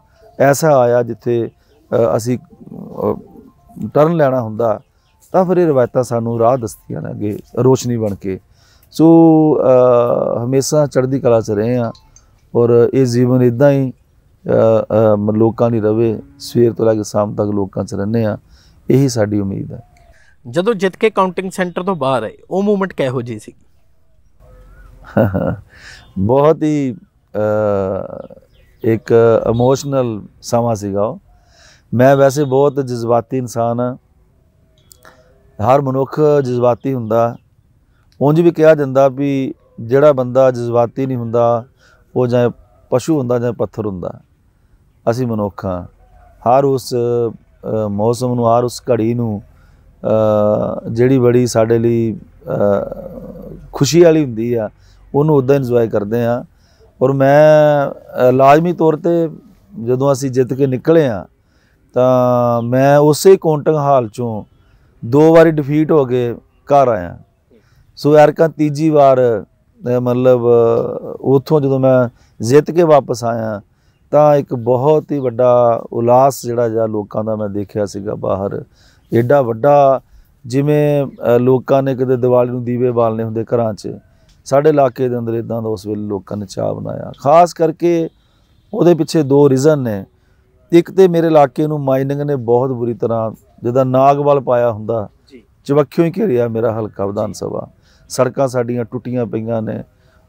ਐਸਾ ਆਇਆ ਜਿੱਥੇ ਅਸੀਂ ਟਰਨ ਲੈਣਾ ਹੁੰਦਾ ਤਾਂ ਫਿਰ ਇਹ ਰਵਾਇਤਾਂ ਸਾਨੂੰ ਰਾਹ ਦਸਤੀਆਂ ਨੇ ਅੱਗੇ ਰੋਸ਼ਨੀ ਬਣ ਕੇ ਸੋ ਹਮੇਸ਼ਾ ਚੜ੍ਹਦੀ ਕਲਾ 'ਚ ਰਹੇ ਆ ਔਰ ਇਹ ਜੀਵਨ ਇਦਾਂ ਹੀ ਲੋਕਾਂ ਦੀ ਰਵੇ ਸਵੇਰ ਤੋਂ ਲੈ ਕੇ ਸ਼ਾਮ ਤੱਕ ਲੋਕਾਂ 'ਚ ਰਹਿੰਨੇ ਆ ਇਹੀ ਸਾਡੀ ਉਮੀਦ ਹੈ ਜਦੋਂ ਜਿੱਤ ਕੇ ਕਾਊਂਟਿੰਗ ਸੈਂਟਰ ਤੋਂ ਬਾਹਰ ਆਏ ਉਹ ਮੂਮੈਂਟ ਕਿਹੋ ਜੀ ਸੀ ਬਹੁਤ ਹੀ ਇੱਕ ਇਮੋਸ਼ਨਲ ਸਮਾਂ ਸੀਗਾ ਉਹ ਮੈਂ ਵੈਸੇ ਬਹੁਤ ਜਜ਼ਬਾਤੀ ਇਨਸਾਨ ਆ ਹਰ ਮਨੁੱਖ ਜਜ਼ਬਾਤੀ ਹੁੰਦਾ ਉਂਝ ਵੀ ਕਿਹਾ ਜਾਂਦਾ ਵੀ ਜਿਹੜਾ ਬੰਦਾ ਜਜ਼ਬਾਤੀ ਨਹੀਂ ਹੁੰਦਾ ਉਹ ਜਾਂ ਪਸ਼ੂ ਹੁੰਦਾ ਜਾਂ ਪੱਥਰ ਹੁੰਦਾ ਅਸੀਂ ਮਨੁੱਖ ਹਾਂ ਹਰ ਉਸ ਮੌਸਮ ਨੂੰ ਹਰ ਉਸ ਘੜੀ ਨੂੰ ਜਿਹੜੀ ਬੜੀ ਸਾਡੇ ਲਈ ਖੁਸ਼ੀ ਵਾਲੀ ਹੁੰਦੀ ਆ ਉਹਨੂੰ ਉਦਾਂ ਇੰਜੋਏ ਕਰਦੇ ਆ ਔਰ ਮੈਂ ਲਾਜ਼ਮੀ ਤੌਰ ਤੇ ਜਦੋਂ ਅਸੀਂ ਜਿੱਤ ਕੇ ਨਿਕਲੇ ਆ ਤਾਂ ਮੈਂ ਉਸੇ ਕਾਉਂਟਿੰਗ ਹਾਲ ਚੋਂ ਦੋ ਵਾਰੀ ਡਿਫੀਟ ਹੋ ਕੇ ਘਰ ਆਇਆ ਸੋ ਕਾ ਤੀਜੀ ਵਾਰ ਮਤਲਬ ਉਥੋਂ ਜਦੋਂ ਮੈਂ ਜਿੱਤ ਕੇ ਵਾਪਸ ਆਇਆ ਤਾਂ ਇੱਕ ਬਹੁਤ ਹੀ ਵੱਡਾ ਉਲਾਸ ਜਿਹੜਾ ਜਾਂ ਲੋਕਾਂ ਦਾ ਮੈਂ ਦੇਖਿਆ ਸੀਗਾ ਬਾਹਰ ਐਡਾ ਵੱਡਾ ਜਿਵੇਂ ਲੋਕਾਂ ਨੇ ਕਿਤੇ ਦੀਵਾਲੀ ਨੂੰ ਦੀਵੇ ਬਾਲਨੇ ਹੁੰਦੇ ਘਰਾਂ 'ਚ ਸਾਡੇ ਇਲਾਕੇ ਦੇ ਅੰਦਰ ਇਦਾਂ ਦਾ ਉਸ ਵੇਲੇ ਲੋਕਾਂ ਨੇ ਚਾਹ ਬਣਾਇਆ ਖਾਸ ਕਰਕੇ ਉਹਦੇ ਪਿੱਛੇ ਦੋ ਰੀਜ਼ਨ ਨੇ ਇੱਕ ਤੇ ਮੇਰੇ ਇਲਾਕੇ ਨੂੰ ਮਾਈਨਿੰਗ ਨੇ ਬਹੁਤ ਬੁਰੀ ਤਰ੍ਹਾਂ ਜਿਹਦਾ ਨਾਗਵਾਲ ਪਾਇਆ ਹੁੰਦਾ ਜੀ ਚਵੱਖਿਓ ਹੀ ਘਿਰਿਆ ਮੇਰਾ ਹਲਕਾ ਵਿਧਾਨ ਸਭਾ ਸੜਕਾਂ ਸਾਡੀਆਂ ਟੁੱਟੀਆਂ ਪਈਆਂ ਨੇ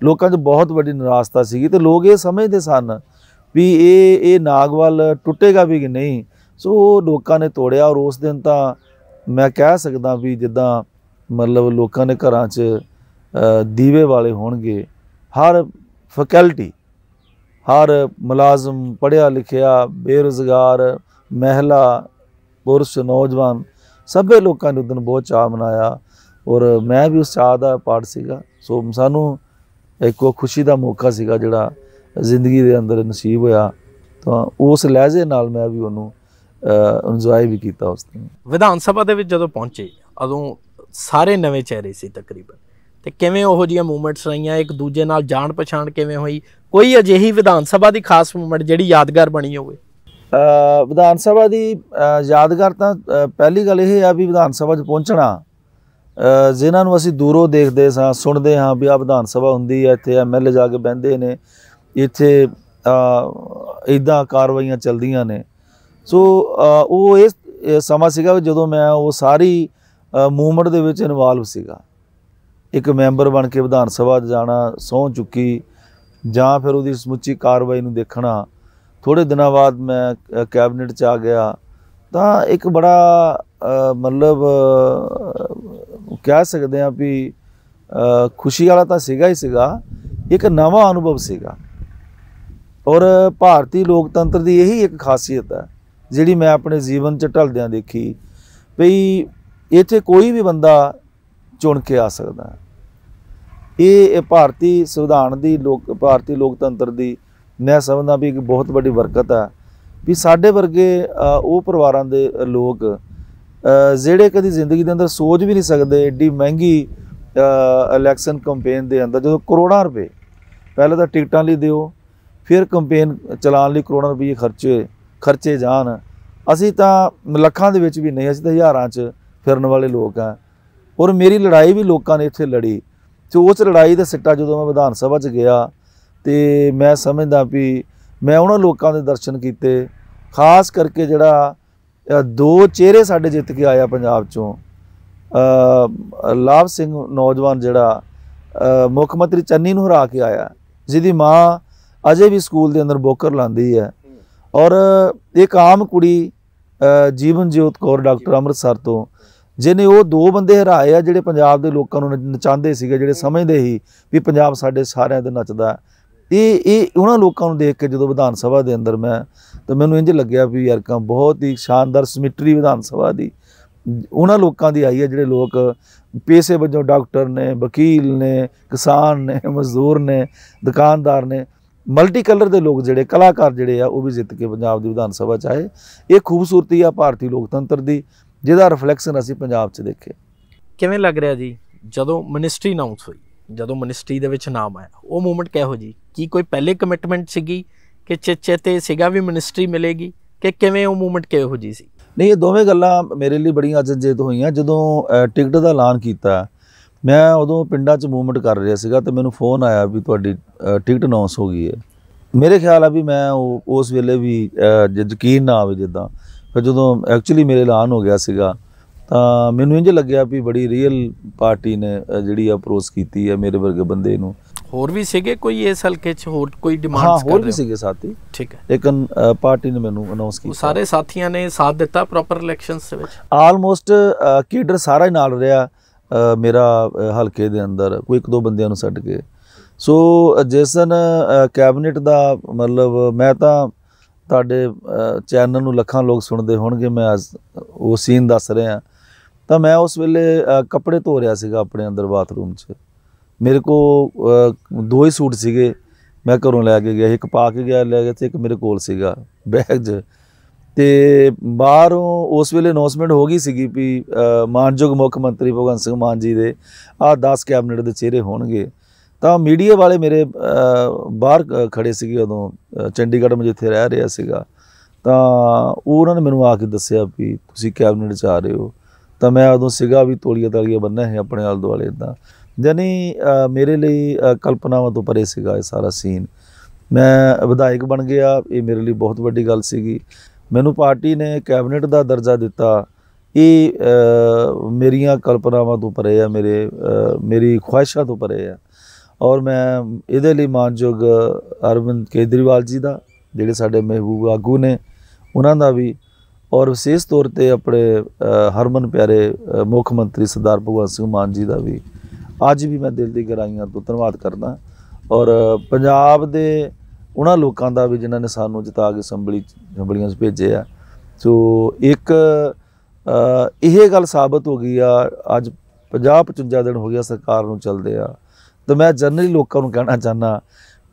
ਲੋਕਾਂ 'ਚ ਬਹੁਤ ਵੱਡੀ ਨਿਰਾਸ਼ਤਾ ਸੀਗੀ ਤੇ ਲੋਕ ਇਹ ਸਮਝਦੇ ਸਨ ਵੀ ਇਹ ਇਹ ਨਾਗਵਾਲ ਟੁੱਟੇਗਾ ਵੀ ਕਿ ਨਹੀਂ ਸੋ ਲੋਕਾਂ ਨੇ ਤੋੜਿਆ ਔਰ ਉਸ ਦਿਨ ਤਾਂ ਮੈਂ ਕਹਿ ਸਕਦਾ ਵੀ ਜਿੱਦਾਂ ਮਤਲਬ ਲੋਕਾਂ ਦੇ ਘਰਾਂ 'ਚ ਦੀਵੇ ਵਾਲੇ ਹੋਣਗੇ ਹਰ ਫੈਕਲਟੀ ਹਰ ਮੁਲਾਜ਼ਮ ਪੜਿਆ ਲਿਖਿਆ ਬੇਰੁਜ਼ਗਾਰ ਮਹਿਲਾ ਪੁਰਸ਼ ਨੌਜਵਾਨ ਸਭੇ ਲੋਕਾਂ ਨੇ ਦਿਨ ਬਹੁਤ ਚਾਹ ਮਨਾਇਆ ਔਰ ਮੈਂ ਵੀ ਉਸ ਚਾਹ ਦਾ ਪਾਰਟ ਸੀਗਾ ਸੋ ਸਾਨੂੰ ਇੱਕ ਖੁਸ਼ੀ ਦਾ ਮੌਕਾ ਸੀਗਾ ਜਿਹੜਾ ਜ਼ਿੰਦਗੀ ਦੇ ਅੰਦਰ ਨਸੀਬ ਹੋਇਆ ਤਾਂ ਉਸ ਲਹਿਜੇ ਨਾਲ ਮੈਂ ਵੀ ਉਹਨੂੰ ਇੰਜੋਏ ਵੀ ਕੀਤਾ ਉਸ ਦਿਨ ਵਿਧਾਨ ਸਭਾ ਦੇ ਵਿੱਚ ਜਦੋਂ ਪਹੁੰਚੇ ਉਦੋਂ ਸਾਰੇ ਨਵੇਂ ਚਿਹਰੇ ਸੀ ਤਕਰੀਬਨ ਤੇ ਕਿਵੇਂ ਉਹੋ ਜੀਆਂ ਮੂਵਮੈਂਟਸ ਰਹੀਆਂ ਇੱਕ ਦੂਜੇ ਨਾਲ ਜਾਣ ਪਛਾਣ ਕਿਵੇਂ ਹੋਈ ਕੋਈ ਅਜਿਹੀ ਵਿਧਾਨ ਸਭਾ ਦੀ ਖਾਸ ਮੂਵਮੈਂਟ ਜਿਹੜੀ ਯਾਦਗਾਰ ਬਣੀ ਹੋਵੇ ਵਿਧਾਨ ਸਭਾ ਦੀ ਯਾਦਗਾਰ ਤਾਂ ਪਹਿਲੀ ਗੱਲ ਇਹ ਆ ਵੀ ਵਿਧਾਨ ਸਭਾ 'ਚ ਪਹੁੰਚਣਾ ਜਿਨ੍ਹਾਂ ਨੂੰ ਅਸੀਂ ਦੂਰੋਂ ਦੇਖਦੇ ਸਾਂ ਸੁਣਦੇ ਹਾਂ ਵੀ ਆ ਵਿਧਾਨ ਸਭਾ ਹੁੰਦੀ ਹੈ ਇੱਥੇ ਐਮਐਲ ਜਾ ਕੇ ਬੈੰਦੇ ਨੇ ਇੱਥੇ ਇਦਾਂ ਕਾਰਵਾਈਆਂ ਚੱਲਦੀਆਂ ਨੇ ਸੋ ਉਹ ਇਸ ਸਮਾਂ ਸੀਗਾ ਜਦੋਂ ਮੈਂ ਉਹ ਸਾਰੀ ਮੂਵਮੈਂਟ ਦੇ ਵਿੱਚ ਇਨਵੋਲਵ ਸੀਗਾ ਇੱਕ ਮੈਂਬਰ ਬਣ ਕੇ ਵਿਧਾਨ ਸਭਾ ਜਾਣਾ ਸੌਂ ਚੁੱਕੀ ਜਾਂ ਫਿਰ ਉਹਦੀ ਸਮੁੱਚੀ ਕਾਰਵਾਈ ਨੂੰ ਦੇਖਣਾ ਥੋੜੇ ਦਿਨਾਂ ਬਾਅਦ ਮੈਂ ਕੈਬਨਿਟ 'ਚ ਆ ਗਿਆ ਤਾਂ ਇੱਕ ਬੜਾ ਮਤਲਬ ਕਹਿ ਸਕਦੇ ਆ ਵੀ ਖੁਸ਼ੀ ਵਾਲਾ ਤਾਂ ਸੀਗਾ ਹੀ ਸੀਗਾ ਇੱਕ ਨਵਾਂ ਅਨੁਭਵ ਸੀਗਾ ਔਰ ਭਾਰਤੀ ਲੋਕਤੰਤਰ ਦੀ ਇਹੀ ਇੱਕ ਖਾਸੀਅਤ ਹੈ ਜਿਹੜੀ ਮੈਂ ਆਪਣੇ ਜੀਵਨ 'ਚ ਢਲਦਿਆਂ ਦੇਖੀ ਵੀ ਇੱਥੇ ਕੋਈ ਵੀ ਬੰਦਾ ਚੁਣ ਕੇ ਆ ਸਕਦਾ ਇਹ ਭਾਰਤੀ ਸੰਵਿਧਾਨ ਦੀ ਲੋਕ ਭਾਰਤੀ ਲੋਕਤੰਤਰ ਦੀ ਮੈਂ ਸਮਝਦਾ ਵੀ ਇੱਕ ਬਹੁਤ ਵੱਡੀ ਬਰਕਤ ਹੈ ਵੀ ਸਾਡੇ ਵਰਗੇ ਉਹ ਪਰਿਵਾਰਾਂ ਦੇ ਲੋਕ ਜਿਹੜੇ ਕਦੀ ਜ਼ਿੰਦਗੀ ਦੇ ਅੰਦਰ ਸੋਚ ਵੀ ਨਹੀਂ ਸਕਦੇ ਏਡੀ ਮਹਿੰਗੀ ਇਲੈਕਸ਼ਨ ਕੈਂਪੇਨ ਦੇ ਅੰਦਰ ਜਦੋਂ ਕਰੋੜਾਂ ਰੁਪਏ ਪਹਿਲਾਂ ਤਾਂ ਟਿਕਟਾਂ ਲਈ ਦਿਓ ਫਿਰ ਕੰਪੇਨ ਚਲਾਉਣ ਲਈ ਕਰੋੜਾਂ ਰੁਪਏ ਖਰਚੇ ਖਰਚੇ ਜਾਣ ਅਸੀਂ ਤਾਂ ਲੱਖਾਂ ਦੇ ਵਿੱਚ ਵੀ ਨਹੀਂ ਅਸੀਂ ਤਾਂ ਹਜ਼ਾਰਾਂ 'ਚ ਫਿਰਨ ਵਾਲੇ ਲੋਕ ਆ ਔਰ ਮੇਰੀ ਲੜਾਈ ਵੀ ਲੋਕਾਂ ਨੇ ਇੱਥੇ ਲੜੀ ਤੇ ਉਸ ਲੜਾਈ ਦਾ ਸਿੱਟਾ ਜਦੋਂ ਮੈਂ ਵਿਧਾਨ ਸਭਾ 'ਚ ਗਿਆ ਤੇ ਮੈਂ ਸਮਝਦਾ ਵੀ ਮੈਂ ਉਹਨਾਂ ਲੋਕਾਂ ਦੇ ਦਰਸ਼ਨ ਕੀਤੇ ਖਾਸ ਕਰਕੇ ਜਿਹੜਾ ਦੋ ਚਿਹਰੇ ਸਾਡੇ ਜਿੱਤ ਕੇ ਆਇਆ ਪੰਜਾਬ 'ਚੋਂ ਲਾਭ ਸਿੰਘ ਨੌਜਵਾਨ ਜਿਹੜਾ ਮੁੱਖ ਮੰਤਰੀ ਚੰਨੀ ਨੂੰ ਹਰਾ ਕੇ ਆਇਆ ਜਿਹਦੀ ਮਾਂ ਅਜੇ ਵੀ ਸਕੂਲ ਦੇ ਅੰਦਰ ਬੋਕਰ ਲਾਂਦੀ ਹੈ ਔਰ ਇੱਕ ਆਮ ਕੁੜੀ ਜੀਵਨ ਜੋਤ ਕੌਰ ਡਾਕਟਰ ਅੰਮ੍ਰਿਤਸਰ ਤੋਂ ਜਿਹਨੇ ਉਹ ਦੋ ਬੰਦੇ ਹਰਾਏ ਆ ਜਿਹੜੇ ਪੰਜਾਬ ਦੇ ਲੋਕਾਂ ਨੂੰ ਨਚਾਉਂਦੇ ਸੀਗੇ ਜਿਹੜੇ ਸਮਝਦੇ ਸੀ ਵੀ ਪੰਜਾਬ ਸਾਡੇ ਸਾਰਿਆਂ ਦੇ ਨੱਚਦਾ ਇਹ ਇਹ ਉਹਨਾਂ ਲੋਕਾਂ ਨੂੰ ਦੇਖ ਕੇ ਜਦੋਂ ਵਿਧਾਨ ਸਭਾ ਦੇ ਅੰਦਰ ਮੈਂ ਤਾਂ ਮੈਨੂੰ ਇੰਜ ਲੱਗਿਆ ਵੀ ਯਾਰ ਕਾ ਬਹੁਤ ਹੀ ਸ਼ਾਨਦਾਰ ਸਿਮਟਰੀ ਵਿਧਾਨ ਸਭਾ ਦੀ ਉਹਨਾਂ ਲੋਕਾਂ ਦੀ ਆਈ ਹੈ ਜਿਹੜੇ ਲੋਕ ਪੇਸ਼ੇ ਵਜੋਂ ਡਾਕਟਰ ਨੇ ਵਕੀਲ ਨੇ ਕਿਸਾਨ ਨੇ ਮਜ਼ਦੂਰ ਨੇ ਦੁਕਾਨਦਾਰ ਨੇ ਮਲਟੀ ਕਲਰ ਦੇ ਲੋਕ ਜਿਹੜੇ ਕਲਾਕਾਰ ਜਿਹੜੇ ਆ ਉਹ ਵੀ ਜਿੱਤ ਕੇ ਪੰਜਾਬ ਦੀ ਵਿਧਾਨ ਸਭਾ ਚ ਆਏ ਇਹ ਖੂਬਸੂਰਤੀ ਆ ਭਾਰਤੀ ਲੋਕਤੰਤਰ ਦੀ ਜਿਹਦਾ ਰਿਫਲੈਕਸ਼ਨ ਅਸੀਂ ਪੰਜਾਬ 'ਚ ਦੇਖੇ ਕਿਵੇਂ ਲੱਗ ਰਿਹਾ ਜੀ ਜਦੋਂ ਮਿਨਿਸਟਰੀ ਅਨਾਉਂਸ ਹੋਈ ਜਦੋਂ ਮਿਨਿਸਟਰੀ ਦੇ ਵਿੱਚ ਨਾਮ ਆਇਆ ਉਹ ਮੂਮੈਂਟ ਕਿਹੋ ਜੀ ਕੀ ਕੋਈ ਪਹਿਲੇ ਕਮਿਟਮੈਂਟ ਸੀਗੀ ਕਿ ਚੇਚੇ ਤੇ ਸੀਗਾ ਵੀ ਮਿਨਿਸਟਰੀ ਮਿਲੇਗੀ ਕਿ ਕਿਵੇਂ ਉਹ ਮੂਮੈਂਟ ਕਿਹੋ ਜੀ ਸੀ ਨਹੀਂ ਇਹ ਦੋਵੇਂ ਗੱਲਾਂ ਮੇਰੇ ਲਈ ਬੜੀਆਂ ਅਚੰਜੇਤ ਹੋਈਆਂ ਜਦੋਂ ਟਿਕਟ ਦਾ ਐਲਾਨ ਕੀਤਾ ਮੈਂ ਉਦੋਂ ਪਿੰਡਾਂ 'ਚ ਮੂਵਮੈਂਟ ਕਰ ਰਿਹਾ ਸੀਗਾ ਤੇ ਮੈਨੂੰ ਫੋਨ ਆਇਆ ਵੀ ਤੁਹਾਡੀ ਟਿਕਟ ਅਨਾਉਂਸ ਹੋ ਗਈ ਹੈ ਮੇਰੇ ਖਿਆਲ ਆ ਵੀ ਮੈਂ ਉਸ ਵੇਲੇ ਵੀ ਯਕੀਨ ਨਾ ਆਵੇ ਜਿੱਦਾਂ ਫਿਰ ਜਦੋਂ ਐਕਚੁਅਲੀ ਮੇਰੇ ਐਲਾਨ ਹੋ ਗਿਆ ਸੀਗਾ ਤਾਂ ਮੈਨੂੰ ਇੰਜ ਲੱਗਿਆ ਵੀ ਬੜੀ ਰੀਅਲ ਪਾਰਟੀ ਨੇ ਜਿਹੜੀ ਅਪਰੋਚ ਕੀਤੀ ਹੈ ਮੇਰੇ ਵਰਗੇ ਬੰਦੇ ਨੂੰ ਹੋਰ ਵੀ ਸੀਗੇ ਕੋਈ ਇਸ ਹਲਕੇ 'ਚ ਹੋਰ ਕੋਈ ਡਿਮਾਂਡਸ ਕਰ ਰਹੇ ਹੋਰ ਵੀ ਸੀਗੇ ਸਾਥੀ ਠੀਕ ਹੈ ਲੇਕਿਨ ਪਾਰਟੀ ਨੇ ਮੈਨੂੰ ਅਨਾਉਂਸ ਕੀਤਾ ਸਾਰੇ ਸਾਥੀਆਂ ਨੇ ਸਾਥ ਦਿੱਤਾ ਪ੍ਰੋਪਰ ਇਲੈਕਸ਼ਨਸ ਦੇ ਵਿੱਚ ਆਲਮੋਸਟ ਕੀਡਰ ਸਾਰਾ ਹੀ ਨਾਲ ਰਿਹਾ ਮੇਰਾ ਹਲਕੇ ਦੇ ਅੰਦਰ ਕੋਈ ਇੱਕ ਦੋ ਬੰਦਿਆਂ ਨੂੰ ਛੱਡ ਕੇ ਸੋ ਜੇਸਨ ਕੈਬਨਿਟ ਦਾ ਮਤਲਬ ਮੈਂ ਤਾਂ ਤੁਹਾਡੇ ਚੈਨਲ ਨੂੰ ਲੱਖਾਂ ਲੋਕ ਸੁਣਦੇ ਹੋਣਗੇ ਮੈਂ ਉਹ ਸੀਨ ਦੱਸ ਰਿਹਾ ਤਾਂ ਮੈਂ ਉਸ ਵੇਲੇ ਕੱਪੜੇ ਧੋ ਰਿਹਾ ਸੀਗਾ ਆਪਣੇ ਅੰਦਰ ਬਾਥਰੂਮ 'ਚ ਮੇਰੇ ਕੋ ਦੋ ਹੀ ਸੂਟ ਸੀਗੇ ਮੈਂ ਘਰੋਂ ਲੈ ਕੇ ਗਿਆ ਇੱਕ ਪਾ ਕੇ ਗਿਆ ਲੈ ਗਿਆ ਤੇ ਇੱਕ ਮੇਰੇ ਕੋਲ ਸੀਗਾ ਬੈਗ 'ਚ ਤੇ ਬਾਹਰੋਂ ਉਸ ਵੇਲੇ ਅਨਾਉਂਸਮੈਂਟ ਹੋ ਗਈ ਸੀਗੀ ਵੀ ਮਾਨਯੋਗ ਮੁੱਖ ਮੰਤਰੀ ਭਗਵੰਤ ਸਿੰਘ ਮਾਨ ਜੀ ਦੇ ਆ 10 ਕੈਬਨਿਟ ਦੇ ਚਿਹਰੇ ਹੋਣਗੇ ਤਾਂ ਮੀਡੀਆ ਵਾਲੇ ਮੇਰੇ ਬਾਹਰ ਖੜੇ ਸੀਗੇ ਉਦੋਂ ਚੰਡੀਗੜ੍ਹ ਮੈਂ ਜਿੱਥੇ ਰਹਿ ਰਿਹਾ ਸੀਗਾ ਤਾਂ ਉਹਨਾਂ ਨੇ ਮੈਨੂੰ ਆ ਕੇ ਦੱਸਿਆ ਵੀ ਤੁਸੀਂ ਕੈਬਨਿਟ ਚ ਆ ਰਹੇ ਹੋ ਤਾਂ ਮੈਂ ਉਦੋਂ ਸੀਗਾ ਵੀ ਤੋਲੀਆ ਤਾਲੀਆ ਬੰਨਾ ਹੈ ਆਪਣੇ ਆਲ ਦੁਆਲੇ ਇਦਾਂ ਯਾਨੀ ਮੇਰੇ ਲਈ ਕਲਪਨਾਵਾਂ ਤੋਂ ਪਰੇ ਸੀਗਾ ਇਹ ਸਾਰਾ ਸੀਨ ਮੈਂ ਵਿਧਾਇਕ ਬਣ ਗਿਆ ਇਹ ਮੇਰੇ ਲਈ ਬਹੁਤ ਵੱਡੀ ਗੱਲ ਸੀਗੀ ਮੈਨੂੰ ਪਾਰਟੀ ਨੇ ਕੈਬਨਿਟ ਦਾ ਦਰਜਾ ਦਿੱਤਾ ਇਹ ਮੇਰੀਆਂ ਕਲਪਨਾਵਾਂ ਤੋਂ ਪਰੇ ਆ ਮੇਰੇ ਮੇਰੀ ਖੁਆਇਸ਼ਾਂ ਤੋਂ ਪਰੇ ਆ ਔਰ ਮੈਂ ਇਹਦੇ ਲਈ ਮਾਨਯੋਗ ਅਰਵਿੰਦ ਕੇਦਰੀਵਾਲ ਜੀ ਦਾ ਜਿਹੜੇ ਸਾਡੇ ਮਹਿਬੂਬ ਆਗੂ ਨੇ ਉਹਨਾਂ ਦਾ ਵੀ ਔਰ ਵਿਸ਼ੇਸ਼ ਤੌਰ ਤੇ ਆਪਣੇ ਹਰਮਨ ਪਿਆਰੇ ਮੁੱਖ ਮੰਤਰੀ ਸਰਦਾਰ ਭਗਵੰਤ ਸਿੰਘ ਮਾਨ ਜੀ ਦਾ ਵੀ ਅੱਜ ਵੀ ਮੈਂ ਦਿਲ ਦੀ ਗਹਿਰਾਈਆਂ ਤੋਂ ਧੰਨਵਾਦ ਕਰਦਾ ਔਰ ਪੰਜਾਬ ਦੇ ਉਹਨਾਂ ਲੋਕਾਂ ਦਾ ਵੀ ਜਿਨ੍ਹਾਂ ਨੇ ਸਾਨੂੰ ਜਿਤਾ ਕੇ ਅਸੈਂਬਲੀ ਜੰਬਲੀਆਂ 'ਚ ਭੇਜੇ ਆ ਸੋ ਇੱਕ ਇਹ ਗੱਲ ਸਾਬਤ ਹੋ ਗਈ ਆ ਅੱਜ 50 55 ਦਿਨ ਹੋ ਗਿਆ ਸਰਕਾਰ ਨੂੰ ਚੱਲਦੇ ਆ ਤਾਂ ਮੈਂ ਜਨਰਲੀ ਲੋਕਾਂ ਨੂੰ ਕਹਿਣਾ ਚਾਹਨਾ